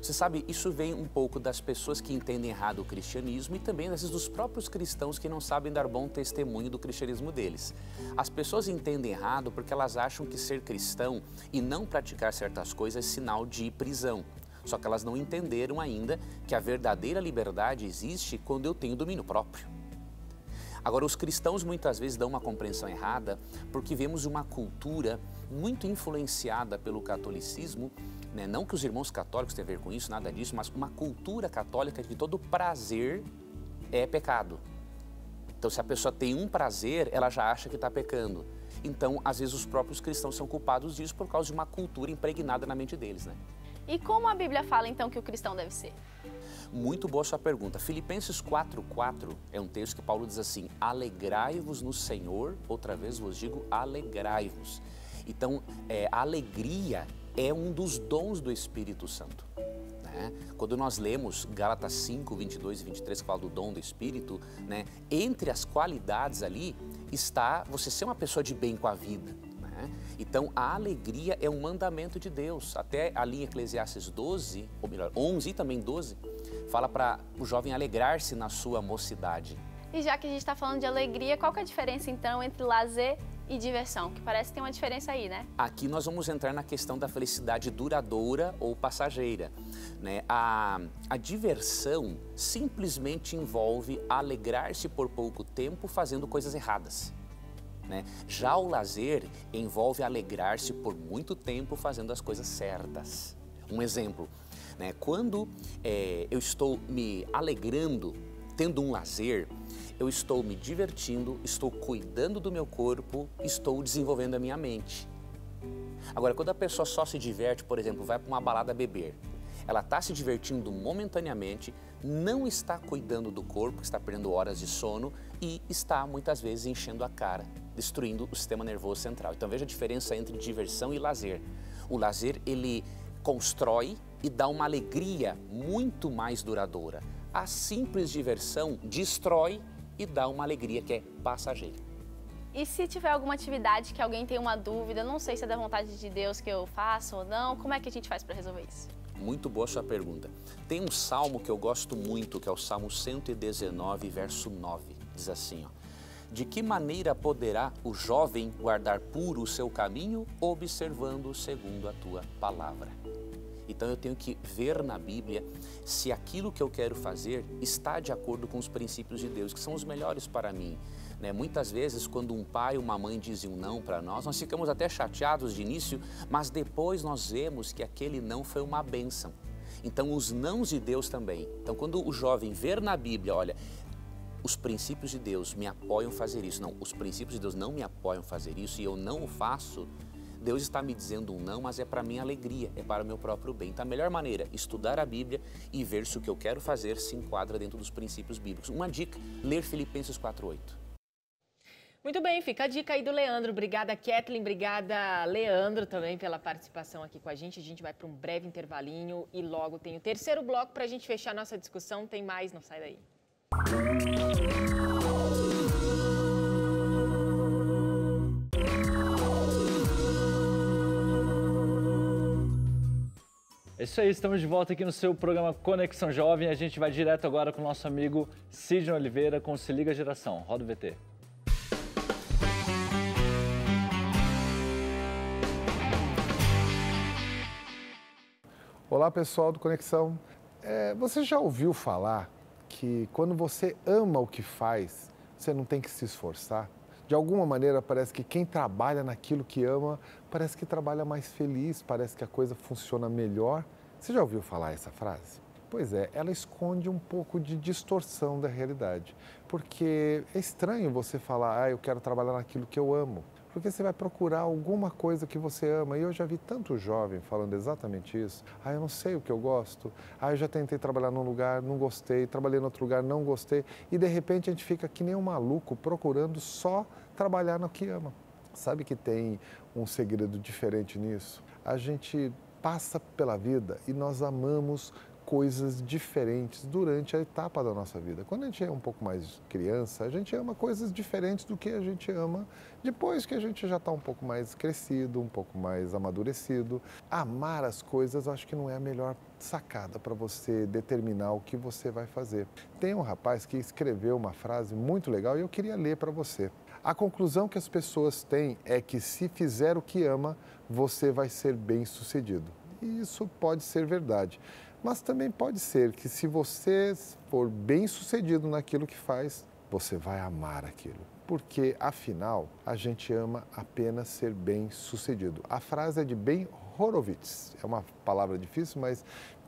Você sabe, isso vem um pouco das pessoas que entendem errado o cristianismo e também às vezes dos próprios cristãos que não sabem dar bom testemunho do cristianismo deles. As pessoas entendem errado porque elas acham que ser cristão e não praticar certas coisas é sinal de prisão. Só que elas não entenderam ainda que a verdadeira liberdade existe quando eu tenho domínio próprio. Agora, os cristãos muitas vezes dão uma compreensão errada porque vemos uma cultura muito influenciada pelo catolicismo, né? não que os irmãos católicos tenham a ver com isso, nada disso, mas uma cultura católica de todo prazer é pecado. Então, se a pessoa tem um prazer, ela já acha que está pecando. Então, às vezes, os próprios cristãos são culpados disso por causa de uma cultura impregnada na mente deles, né? E como a Bíblia fala, então, que o cristão deve ser? Muito boa sua pergunta. Filipenses 4,4 é um texto que Paulo diz assim: Alegrai-vos no Senhor, outra vez vos digo, alegrai-vos. Então, é, a alegria é um dos dons do Espírito Santo. Né? Quando nós lemos Gálatas 5, 22 e 23, que fala do dom do Espírito, né? entre as qualidades ali está você ser uma pessoa de bem com a vida, então, a alegria é um mandamento de Deus. Até ali em Eclesiastes 12, ou melhor, 11 e também 12, fala para o jovem alegrar-se na sua mocidade. E já que a gente está falando de alegria, qual que é a diferença então entre lazer e diversão? Que parece que tem uma diferença aí, né? Aqui nós vamos entrar na questão da felicidade duradoura ou passageira. Né? A, a diversão simplesmente envolve alegrar-se por pouco tempo fazendo coisas erradas. Né? Já o lazer envolve alegrar-se por muito tempo fazendo as coisas certas. Um exemplo, né? quando é, eu estou me alegrando, tendo um lazer, eu estou me divertindo, estou cuidando do meu corpo, estou desenvolvendo a minha mente. Agora, quando a pessoa só se diverte, por exemplo, vai para uma balada beber, ela está se divertindo momentaneamente, não está cuidando do corpo, está perdendo horas de sono e está muitas vezes enchendo a cara, destruindo o sistema nervoso central. Então veja a diferença entre diversão e lazer. O lazer ele constrói e dá uma alegria muito mais duradoura. A simples diversão destrói e dá uma alegria que é passageira. E se tiver alguma atividade que alguém tem uma dúvida, não sei se é da vontade de Deus que eu faço ou não, como é que a gente faz para resolver isso? Muito boa sua pergunta. Tem um salmo que eu gosto muito, que é o Salmo 119, verso 9. Diz assim: ó, De que maneira poderá o jovem guardar puro o seu caminho, observando segundo a tua palavra? Então eu tenho que ver na Bíblia se aquilo que eu quero fazer está de acordo com os princípios de Deus, que são os melhores para mim. Né? Muitas vezes, quando um pai ou uma mãe dizem um não para nós, nós ficamos até chateados de início, mas depois nós vemos que aquele não foi uma bênção. Então, os nãos de Deus também. Então, quando o jovem ver na Bíblia, olha, os princípios de Deus me apoiam a fazer isso. Não, os princípios de Deus não me apoiam a fazer isso e eu não o faço. Deus está me dizendo um não, mas é para minha alegria, é para o meu próprio bem. Então, a melhor maneira, estudar a Bíblia e ver se o que eu quero fazer se enquadra dentro dos princípios bíblicos. Uma dica, ler Filipenses 4.8. Muito bem, fica a dica aí do Leandro. Obrigada, Kathleen. Obrigada, Leandro, também pela participação aqui com a gente. A gente vai para um breve intervalinho e logo tem o terceiro bloco para a gente fechar nossa discussão. Tem mais, não sai daí. É isso aí, estamos de volta aqui no seu programa Conexão Jovem. A gente vai direto agora com o nosso amigo Sidney Oliveira com o Se Liga Geração. Roda o VT. Olá, pessoal do Conexão. É, você já ouviu falar que quando você ama o que faz, você não tem que se esforçar? De alguma maneira, parece que quem trabalha naquilo que ama, parece que trabalha mais feliz, parece que a coisa funciona melhor. Você já ouviu falar essa frase? Pois é, ela esconde um pouco de distorção da realidade, porque é estranho você falar, ah, eu quero trabalhar naquilo que eu amo. Porque você vai procurar alguma coisa que você ama. E eu já vi tanto jovem falando exatamente isso. Ah, eu não sei o que eu gosto. Ah, eu já tentei trabalhar num lugar, não gostei. Trabalhei em outro lugar, não gostei. E de repente a gente fica que nem um maluco procurando só trabalhar no que ama. Sabe que tem um segredo diferente nisso? A gente passa pela vida e nós amamos coisas diferentes durante a etapa da nossa vida. Quando a gente é um pouco mais criança, a gente ama coisas diferentes do que a gente ama depois que a gente já está um pouco mais crescido, um pouco mais amadurecido. Amar as coisas, acho que não é a melhor sacada para você determinar o que você vai fazer. Tem um rapaz que escreveu uma frase muito legal e eu queria ler para você. A conclusão que as pessoas têm é que se fizer o que ama, você vai ser bem sucedido. E isso pode ser verdade. Mas também pode ser que se você for bem sucedido naquilo que faz, você vai amar aquilo. Porque, afinal, a gente ama apenas ser bem sucedido. A frase é de Ben Horowitz. É uma palavra difícil, mas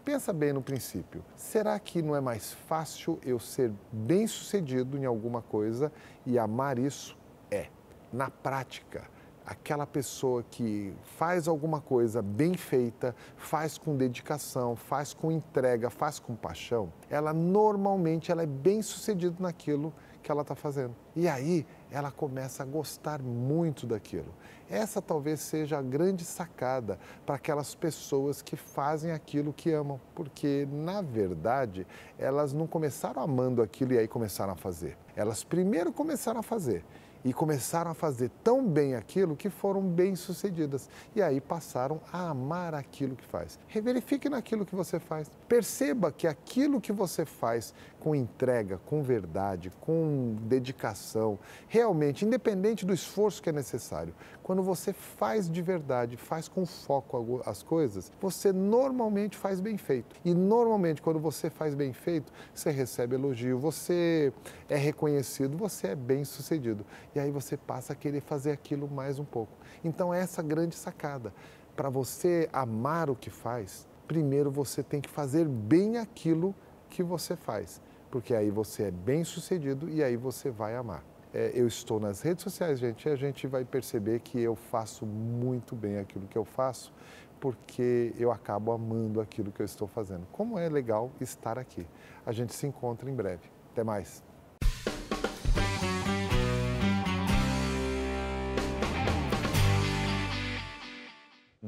pensa bem no princípio. Será que não é mais fácil eu ser bem sucedido em alguma coisa e amar isso? É. Na prática, aquela pessoa que faz alguma coisa bem feita, faz com dedicação, faz com entrega, faz com paixão, ela normalmente ela é bem sucedida naquilo que ela está fazendo. E aí ela começa a gostar muito daquilo. Essa talvez seja a grande sacada para aquelas pessoas que fazem aquilo que amam, porque na verdade elas não começaram amando aquilo e aí começaram a fazer. Elas primeiro começaram a fazer e começaram a fazer tão bem aquilo que foram bem-sucedidas. E aí passaram a amar aquilo que faz. Reverifique naquilo que você faz. Perceba que aquilo que você faz com entrega, com verdade, com dedicação, realmente, independente do esforço que é necessário, quando você faz de verdade, faz com foco as coisas, você normalmente faz bem feito. E normalmente, quando você faz bem feito, você recebe elogio, você é reconhecido, você é bem sucedido. E aí você passa a querer fazer aquilo mais um pouco. Então, é essa grande sacada. Para você amar o que faz, primeiro você tem que fazer bem aquilo que você faz porque aí você é bem sucedido e aí você vai amar. É, eu estou nas redes sociais, gente, e a gente vai perceber que eu faço muito bem aquilo que eu faço, porque eu acabo amando aquilo que eu estou fazendo. Como é legal estar aqui. A gente se encontra em breve. Até mais.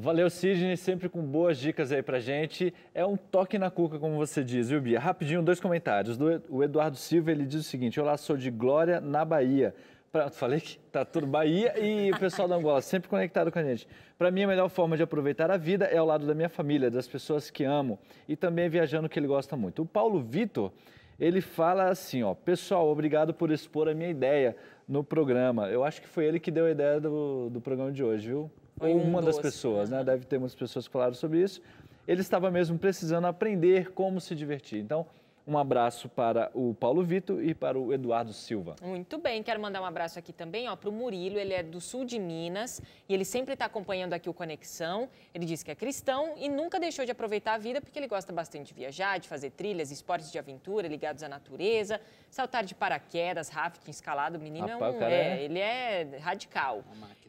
Valeu, Sidney, sempre com boas dicas aí pra gente. É um toque na cuca, como você diz, viu, Bia? Rapidinho, dois comentários. Do, o Eduardo Silva, ele diz o seguinte, olá, sou de Glória, na Bahia. Pra, falei que tá tudo Bahia e o pessoal da Angola, sempre conectado com a gente. Para mim, a melhor forma de aproveitar a vida é ao lado da minha família, das pessoas que amo e também viajando que ele gosta muito. O Paulo Vitor, ele fala assim, ó, pessoal, obrigado por expor a minha ideia no programa. Eu acho que foi ele que deu a ideia do, do programa de hoje, viu? Ou um, uma doce. das pessoas, né? né? Deve ter muitas pessoas que falaram sobre isso. Ele estava mesmo precisando aprender como se divertir. Então, um abraço para o Paulo Vito e para o Eduardo Silva. Muito bem, quero mandar um abraço aqui também para o Murilo, ele é do sul de Minas e ele sempre está acompanhando aqui o Conexão. Ele diz que é cristão e nunca deixou de aproveitar a vida porque ele gosta bastante de viajar, de fazer trilhas, esportes de aventura ligados à natureza, saltar de paraquedas, rafting, escalado. O menino é Rapaz, é um. É, é... Ele é radical.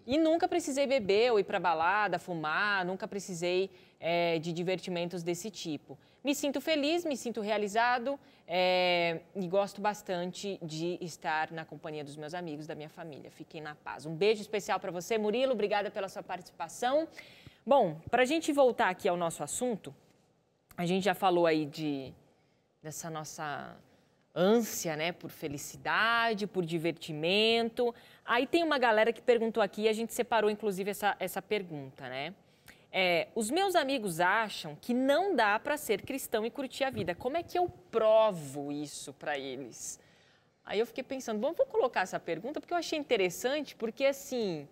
E nunca precisei beber ou ir para balada, fumar, nunca precisei é, de divertimentos desse tipo me sinto feliz, me sinto realizado é, e gosto bastante de estar na companhia dos meus amigos, da minha família. Fiquem na paz. Um beijo especial para você, Murilo. Obrigada pela sua participação. Bom, para a gente voltar aqui ao nosso assunto, a gente já falou aí de dessa nossa ânsia, né, por felicidade, por divertimento. Aí tem uma galera que perguntou aqui, e a gente separou inclusive essa, essa pergunta, né? É, os meus amigos acham que não dá para ser cristão e curtir a vida. Como é que eu provo isso para eles? Aí eu fiquei pensando, bom, vou colocar essa pergunta porque eu achei interessante, porque assim,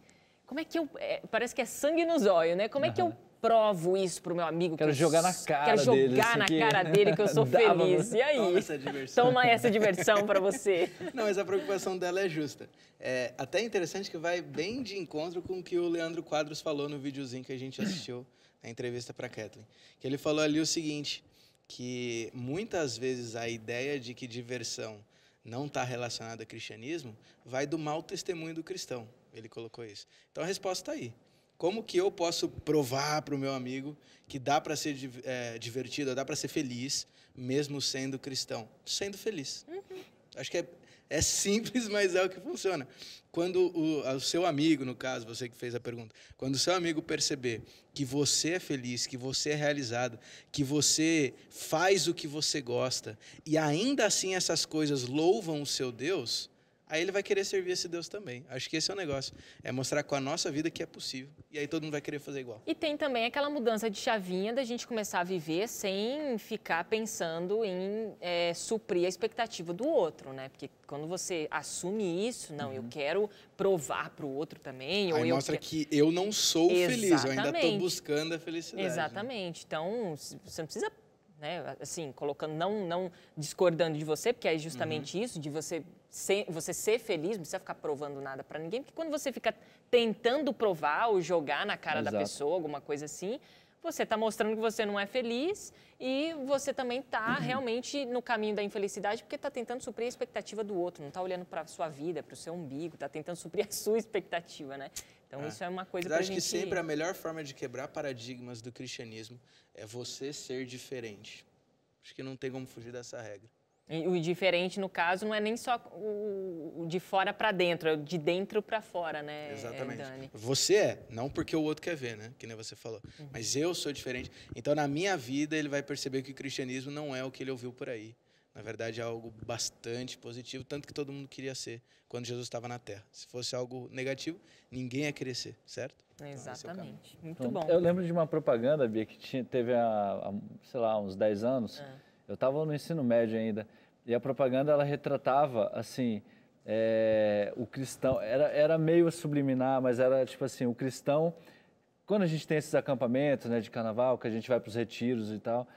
como é que eu. É, parece que é sangue no zóio, né? Como é que eu provo isso pro meu amigo. Quero que jogar na cara Quero jogar na cara dele que eu sou feliz. E aí? Toma essa diversão. Toma essa diversão para você. Não, mas a preocupação dela é justa. É até interessante que vai bem de encontro com o que o Leandro Quadros falou no videozinho que a gente assistiu na entrevista para Kathleen. Que ele falou ali o seguinte, que muitas vezes a ideia de que diversão não está relacionada ao cristianismo vai do mau testemunho do cristão. Ele colocou isso. Então a resposta está aí. Como que eu posso provar para o meu amigo que dá para ser é, divertido, dá para ser feliz, mesmo sendo cristão? Sendo feliz. Uhum. Acho que é, é, simples, mas é o que funciona. Quando o, o, seu amigo, no caso, você que fez a pergunta, quando o seu amigo perceber que você é feliz, que você é realizado, que você faz o que você gosta, e ainda assim essas coisas louvam o seu Deus, aí ele vai querer servir esse Deus também. Acho que esse é o negócio. É mostrar com a nossa vida que é possível. E aí todo mundo vai querer fazer igual. E tem também aquela mudança de chavinha da gente começar a viver sem ficar pensando em é, suprir a expectativa do outro, né? Porque quando você assume isso, não, uhum. eu quero provar para o outro também. Aí mostra que... que eu não sou Exatamente. feliz, eu ainda estou buscando a felicidade. Né? Exatamente. Né? Então, você não precisa né? Assim, colocando, não, não discordando de você, porque é justamente uhum. isso, de você ser, você ser feliz, não precisa ficar provando nada para ninguém, porque quando você fica tentando provar ou jogar na cara Exato. da pessoa, alguma coisa assim, você está mostrando que você não é feliz e você também está uhum. realmente no caminho da infelicidade porque está tentando suprir a expectativa do outro, não está olhando para a sua vida, para o seu umbigo, está tentando suprir a sua expectativa, né? Então é. isso é uma coisa para gente... acho que sempre a melhor forma de quebrar paradigmas do cristianismo é você ser diferente. Acho que não tem como fugir dessa regra o diferente, no caso, não é nem só o, de fora para dentro, é de dentro para fora, né? É, Exatamente. Dani? Você é, não porque o outro quer ver, né? Que nem você falou. Uhum. Mas eu sou diferente. Então, na minha vida, ele vai perceber que o cristianismo não é o que ele ouviu por aí. Na verdade, é algo bastante positivo, tanto que todo mundo queria ser quando Jesus estava na Terra. Se fosse algo negativo, ninguém ia querer ser, certo? Então, é Exatamente. Então, é Muito bom. Eu lembro de uma propaganda, Bia, que tinha, teve há, sei lá, uns 10 anos. É. Eu estava no ensino médio ainda. E a propaganda ela retratava assim é, o cristão era, era meio subliminar, mas era tipo assim o cristão quando a gente tem esses acampamentos né, de carnaval que a gente vai para os retiros e tal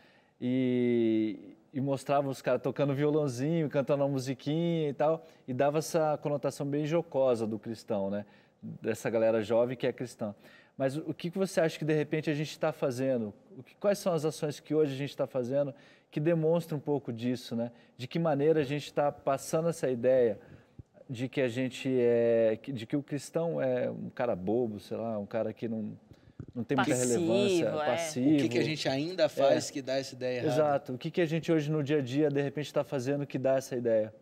e, e mostrava os caras tocando violãozinho, cantando uma musiquinha e tal e dava essa conotação bem jocosa do cristão, né? Dessa galera jovem que é cristã. Mas o que, que você acha que de repente a gente está fazendo quais são as ações que hoje a gente está fazendo que demonstram um pouco disso, né? De que maneira a gente está passando essa ideia de que a gente é, de que o cristão é um cara bobo, sei lá, um cara que não não tem passivo, muita relevância, é. passivo. O que, que, a gente ainda é. faz é. que dá essa ideia errada? Exato. O que, que a gente hoje no dia a dia de repente está fazendo que dá essa ideia?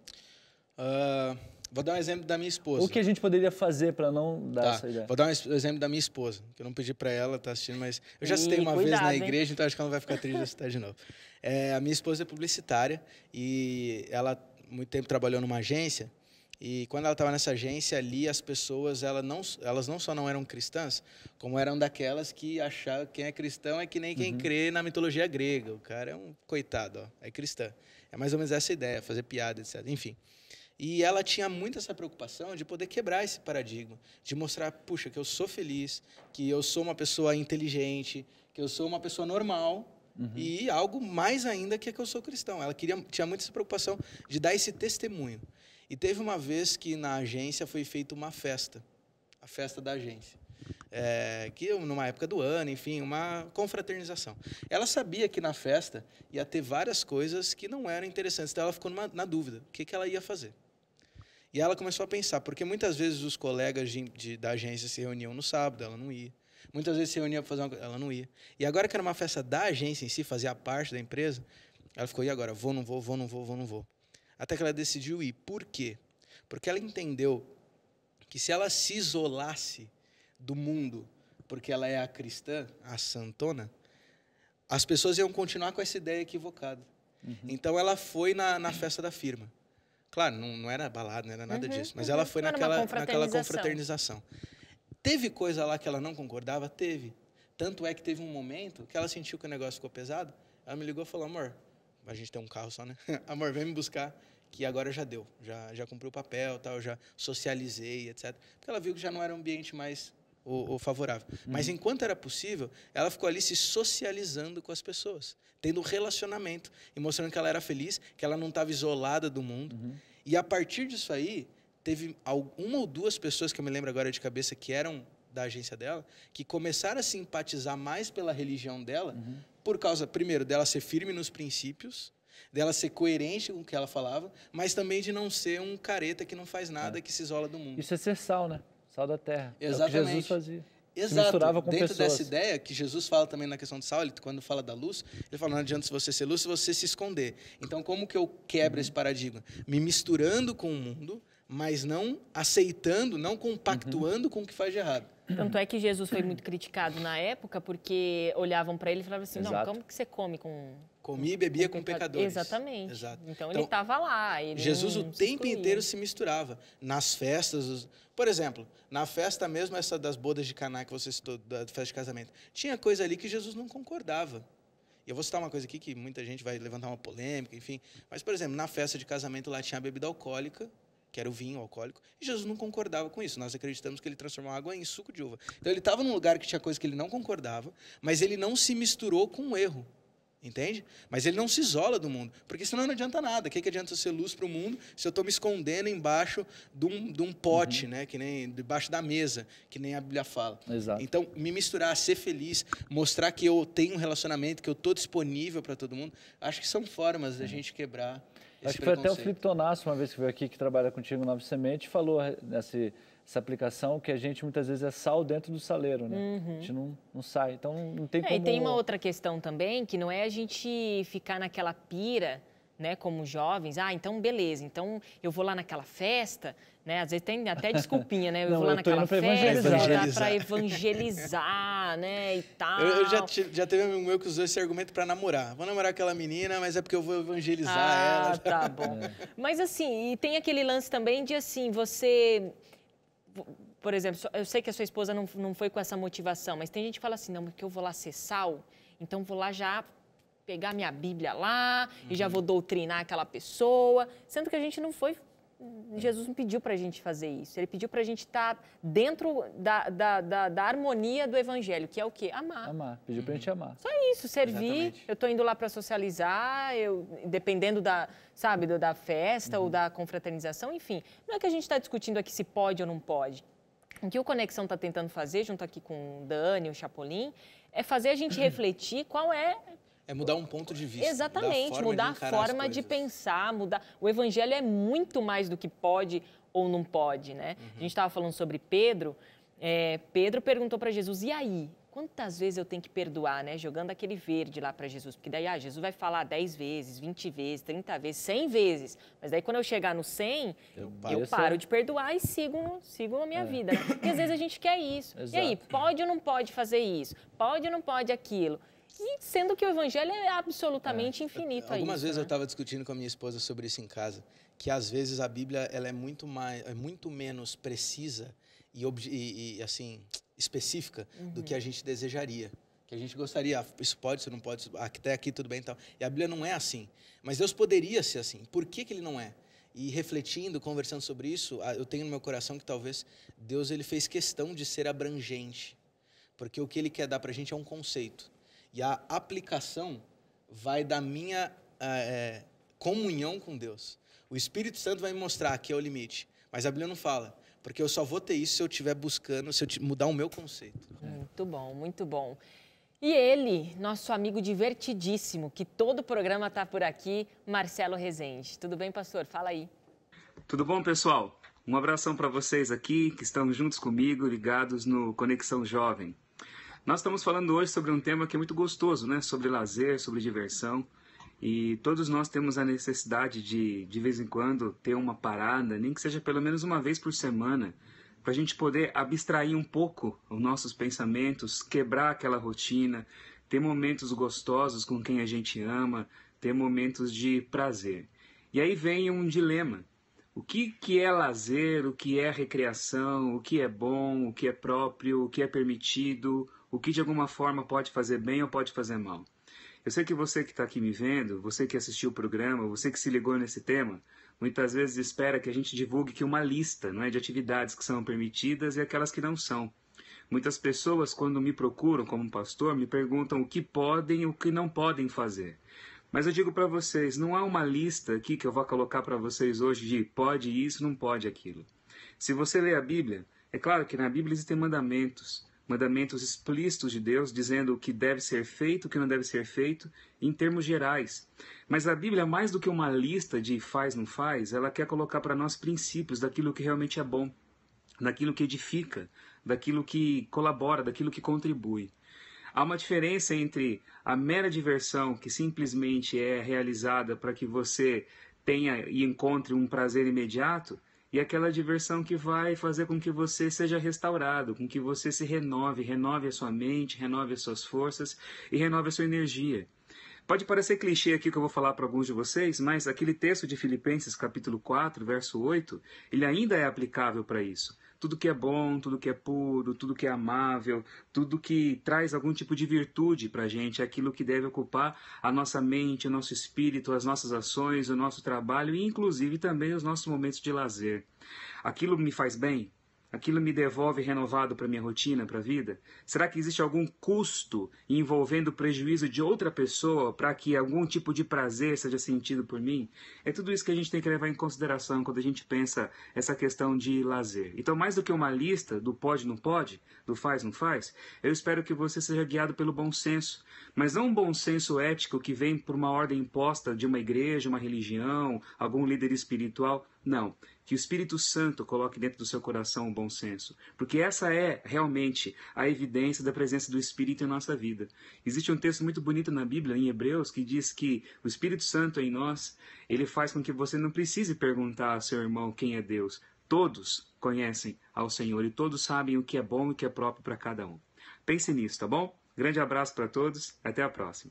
Uh, Vou dar um exemplo da minha esposa. O que a gente poderia fazer para não dar tá. essa ideia? Vou dar um exemplo da minha esposa, que eu não pedi para ela estar tá assistindo, mas eu já citei uma cuidado, vez na igreja, hein? então acho que ela não vai ficar triste de citar de novo. É, a minha esposa é publicitária e ela muito tempo trabalhou numa agência e quando ela estava nessa agência ali, as pessoas ela não, elas não só não eram cristãs, como eram daquelas que achavam que quem é cristão é que nem quem uhum. crê na mitologia grega. O cara é um coitado, ó, é cristã. É mais ou menos essa ideia, fazer piada, etc. Enfim. E ela tinha muito essa preocupação de poder quebrar esse paradigma, de mostrar, puxa, que eu sou feliz, que eu sou uma pessoa inteligente, que eu sou uma pessoa normal, Uhum. E algo mais ainda que é que eu sou cristão. Ela queria, tinha muito essa preocupação de dar esse testemunho. E teve uma vez que na agência foi feita uma festa, a festa da agência. É, que numa época do ano, enfim, uma confraternização. Ela sabia que na festa ia ter várias coisas que não eram interessantes, então ela ficou numa, na dúvida: o que, que ela ia fazer? E ela começou a pensar, porque muitas vezes os colegas de, de, da agência se reuniam no sábado, ela não ia. Muitas vezes se reunia para fazer uma coisa, ela não ia. E agora que era uma festa da agência em si, fazia parte da empresa, ela ficou, e agora? Vou, não vou, vou, não vou, vou, não vou. Até que ela decidiu ir. Por quê? Porque ela entendeu que se ela se isolasse do mundo, porque ela é a cristã, a santona, as pessoas iam continuar com essa ideia equivocada. Uhum. Então ela foi na, na festa da firma. Claro, não, não era balada, não era nada uhum, disso. Mas uhum. ela foi naquela, confraternização. naquela confraternização. Teve coisa lá que ela não concordava? Teve. Tanto é que teve um momento que ela sentiu que o negócio ficou pesado. Ela me ligou e falou, amor, a gente tem um carro só, né? amor, vem me buscar, que agora já deu. Já, já cumpri o papel, tal, já socializei, etc. Porque ela viu que já não era um ambiente mais o, favorável. Uhum. Mas enquanto era possível, ela ficou ali se socializando com as pessoas, tendo um relacionamento e mostrando que ela era feliz, que ela não estava isolada do mundo. Uhum. E a partir disso aí, teve uma ou duas pessoas que eu me lembro agora de cabeça que eram da agência dela, que começaram a simpatizar mais pela religião dela, uhum. por causa, primeiro, dela ser firme nos princípios, dela ser coerente com o que ela falava, mas também de não ser um careta que não faz nada, é. que se isola do mundo. Isso é ser sal, né? sal da terra. Exatamente. É o que Jesus fazia. Exato. Se misturava com Dentro pessoas. dessa ideia que Jesus fala também na questão do sal, ele, quando fala da luz, ele fala: não adianta você ser luz se você se esconder. Então, como que eu quebro uhum. esse paradigma? Me misturando com o mundo, mas não aceitando, não compactuando uhum. com o que faz de errado. Tanto é que Jesus foi muito criticado na época, porque olhavam para ele e falavam assim: Exato. não, como que você come com Comia e bebia com, com pecadores. Exatamente. Exato. Então, então ele estava lá. Ele Jesus o tempo excluía. inteiro se misturava. Nas festas, os... por exemplo, na festa mesmo essa das bodas de Caná que você citou, da festa de casamento, tinha coisa ali que Jesus não concordava. E eu vou citar uma coisa aqui que muita gente vai levantar uma polêmica, enfim. Mas, por exemplo, na festa de casamento lá tinha a bebida alcoólica, que era o vinho alcoólico, e Jesus não concordava com isso. Nós acreditamos que ele transformou água em suco de uva. Então ele estava num lugar que tinha coisa que ele não concordava, mas ele não se misturou com o erro. Entende? Mas ele não se isola do mundo, porque senão não adianta nada. O que, que adianta eu ser luz para o mundo se eu estou me escondendo embaixo de um, de um pote, uhum. né? Que nem debaixo da mesa, que nem a Bíblia fala. Exato. Então, me misturar, ser feliz, mostrar que eu tenho um relacionamento, que eu estou disponível para todo mundo, acho que são formas uhum. da gente quebrar. Acho que foi até o Felipe Tonasso, uma vez que veio aqui, que trabalha contigo no Nove Semente, falou eh, nesse essa aplicação que a gente muitas vezes é sal dentro do saleiro, né? Uhum. A gente não, não sai, então não tem é, como... E tem uma outra questão também, que não é a gente ficar naquela pira, né, como jovens, ah, então beleza, então eu vou lá naquela festa, né, às vezes tem até desculpinha, né, eu não, vou lá eu naquela festa para evangelizar. evangelizar, né, e tal. Eu, eu já, já teve um amigo meu que usou esse argumento para namorar. Vou namorar aquela menina, mas é porque eu vou evangelizar ah, ela. Ah, tá bom. É. Mas assim, e tem aquele lance também de assim, você por exemplo, eu sei que a sua esposa não, não foi com essa motivação, mas tem gente que fala assim, não, porque eu vou lá ser sal, então vou lá já pegar minha Bíblia lá uhum. e já uhum. vou doutrinar aquela pessoa, sendo que a gente não foi Jesus não pediu para a gente fazer isso. Ele pediu para a gente estar tá dentro da, da, da, da, harmonia do evangelho, que é o quê? Amar. Amar. Pediu para a gente amar. Só isso, servir. Exatamente. Eu estou indo lá para socializar, eu, dependendo da, sabe, da festa uhum. ou da confraternização, enfim. Não é que a gente está discutindo aqui se pode ou não pode. O que o Conexão está tentando fazer, junto aqui com o Dani, o Chapolin, é fazer a gente refletir qual é é mudar um ponto de vista. Exatamente, mudar a forma, mudar de, a forma de pensar, mudar. O evangelho é muito mais do que pode ou não pode, né? Uhum. A gente estava falando sobre Pedro. É, Pedro perguntou para Jesus: e aí? Quantas vezes eu tenho que perdoar, né? Jogando aquele verde lá para Jesus. Porque daí, ah, Jesus vai falar 10 vezes, 20 vezes, 30 vezes, 100 vezes. Mas daí, quando eu chegar no 100, eu, eu é. paro de perdoar e sigo, sigo a minha é. vida. Né? E às vezes a gente quer isso. Exato. E aí, pode ou não pode fazer isso? Pode ou não pode aquilo? que, sendo que o evangelho é absolutamente é. infinito. Algumas isso, vezes né? eu estava discutindo com a minha esposa sobre isso em casa, que às vezes a Bíblia ela é muito mais, é muito menos precisa e, e, e assim específica uhum. do que a uhum. gente desejaria que a gente gostaria. Ah, isso pode, isso não pode, ah, até aqui tudo bem e tal. E a Bíblia não é assim. Mas Deus poderia ser assim. Por que, que ele não é? E refletindo, conversando sobre isso, ah, eu tenho no meu coração que talvez Deus ele fez questão de ser abrangente. Porque o que ele quer dar para a gente é um conceito. E a aplicação vai da minha ah, é, comunhão com Deus. O Espírito Santo vai me mostrar que é o limite. Mas a Bíblia não fala. Porque eu só vou ter isso se eu estiver buscando, se eu mudar o meu conceito. Muito bom, muito bom. E ele, nosso amigo divertidíssimo, que todo o programa está por aqui, Marcelo Rezende. Tudo bem, pastor? Fala aí. Tudo bom, pessoal? Um abração para vocês aqui que estão juntos comigo, ligados no Conexão Jovem. Nós estamos falando hoje sobre um tema que é muito gostoso, né? Sobre lazer, sobre diversão. E todos nós temos a necessidade de, de vez em quando, ter uma parada, nem que seja pelo menos uma vez por semana, para a gente poder abstrair um pouco os nossos pensamentos, quebrar aquela rotina, ter momentos gostosos com quem a gente ama, ter momentos de prazer. E aí vem um dilema. O que, que é lazer, o que é recreação, o que é bom, o que é próprio, o que é permitido, o que de alguma forma pode fazer bem ou pode fazer mal. Eu sei que você que está aqui me vendo, você que assistiu o programa, você que se ligou nesse tema, muitas vezes espera que a gente divulgue que uma lista não é, de atividades que são permitidas e aquelas que não são. Muitas pessoas, quando me procuram como pastor, me perguntam o que podem e o que não podem fazer. Mas eu digo para vocês, não há uma lista aqui que eu vou colocar para vocês hoje de pode isso, não pode aquilo. Se você lê a Bíblia, é claro que na Bíblia existem mandamentos, mandamentos explícitos de Deus, dizendo o que deve ser feito, o que não deve ser feito, em termos gerais. Mas a Bíblia, mais do que uma lista de faz, não faz, ela quer colocar para nós princípios daquilo que realmente é bom, daquilo que edifica, daquilo que colabora, daquilo que contribui. Há uma diferença entre a mera diversão, que simplesmente é realizada para que você tenha e encontre um prazer imediato, e aquela diversão que vai fazer com que você seja restaurado, com que você se renove, renove a sua mente, renove as suas forças e renove a sua energia. Pode parecer clichê aqui que eu vou falar para alguns de vocês, mas aquele texto de Filipenses capítulo 4, verso 8, ele ainda é aplicável para isso tudo que é bom, tudo que é puro, tudo que é amável, tudo que traz algum tipo de virtude para a gente, é aquilo que deve ocupar a nossa mente, o nosso espírito, as nossas ações, o nosso trabalho e, inclusive, também os nossos momentos de lazer. Aquilo me faz bem? Aquilo me devolve renovado para minha rotina, para a vida? Será que existe algum custo envolvendo o prejuízo de outra pessoa para que algum tipo de prazer seja sentido por mim? É tudo isso que a gente tem que levar em consideração quando a gente pensa essa questão de lazer. Então, mais do que uma lista do pode não pode, do faz não faz, eu espero que você seja guiado pelo bom senso, mas não um bom senso ético que vem por uma ordem imposta de uma igreja, uma religião, algum líder espiritual, não que o Espírito Santo coloque dentro do seu coração o bom senso, porque essa é realmente a evidência da presença do Espírito em nossa vida. Existe um texto muito bonito na Bíblia, em Hebreus, que diz que o Espírito Santo em nós, ele faz com que você não precise perguntar ao seu irmão quem é Deus. Todos conhecem ao Senhor e todos sabem o que é bom e o que é próprio para cada um. Pense nisso, tá bom? Grande abraço para todos, até a próxima.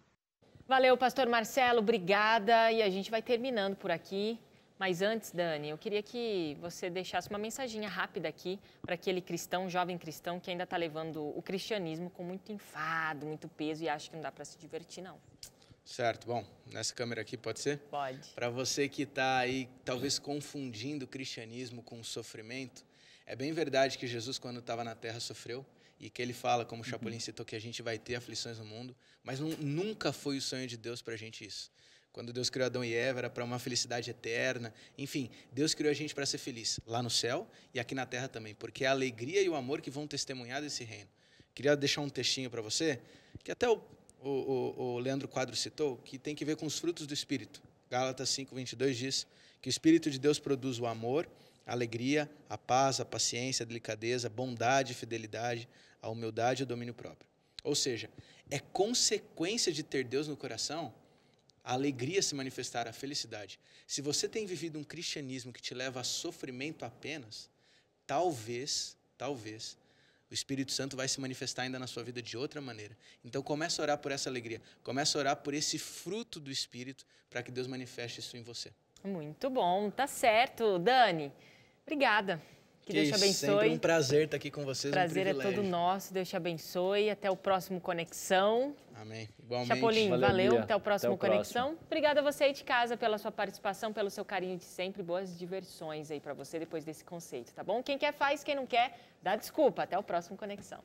Valeu, pastor Marcelo, obrigada. E a gente vai terminando por aqui. Mas antes, Dani, eu queria que você deixasse uma mensaginha rápida aqui para aquele cristão, jovem cristão, que ainda está levando o cristianismo com muito enfado, muito peso e acha que não dá para se divertir, não. Certo, bom, nessa câmera aqui pode ser? Pode. Para você que está aí talvez confundindo o cristianismo com o sofrimento, é bem verdade que Jesus, quando estava na terra, sofreu e que ele fala, como o Chapolin uhum. citou, que a gente vai ter aflições no mundo, mas não, nunca foi o sonho de Deus para a gente isso. Quando Deus criou Adão e Eva, era para uma felicidade eterna. Enfim, Deus criou a gente para ser feliz, lá no céu e aqui na terra também, porque é a alegria e o amor que vão testemunhar desse reino. Queria deixar um textinho para você, que até o, o, o Leandro Quadro citou, que tem que ver com os frutos do Espírito. Gálatas 5, 22 diz que o Espírito de Deus produz o amor, a alegria, a paz, a paciência, a delicadeza, a bondade, a fidelidade, a humildade e o domínio próprio. Ou seja, é consequência de ter Deus no coração a alegria se manifestar, a felicidade. Se você tem vivido um cristianismo que te leva a sofrimento apenas, talvez, talvez, o Espírito Santo vai se manifestar ainda na sua vida de outra maneira. Então começa a orar por essa alegria, começa a orar por esse fruto do Espírito para que Deus manifeste isso em você. Muito bom, tá certo, Dani. Obrigada. Que, Deus te abençoe. Sempre um prazer estar aqui com vocês. É prazer um é todo nosso. Deus te abençoe. Até o próximo Conexão. Amém. Igualmente. Chapolin, valeu. valeu. Até o próximo Até o Conexão. Próximo. Obrigada a você aí de casa pela sua participação, pelo seu carinho de sempre. Boas diversões aí para você depois desse conceito, tá bom? Quem quer faz, quem não quer, dá desculpa. Até o próximo Conexão.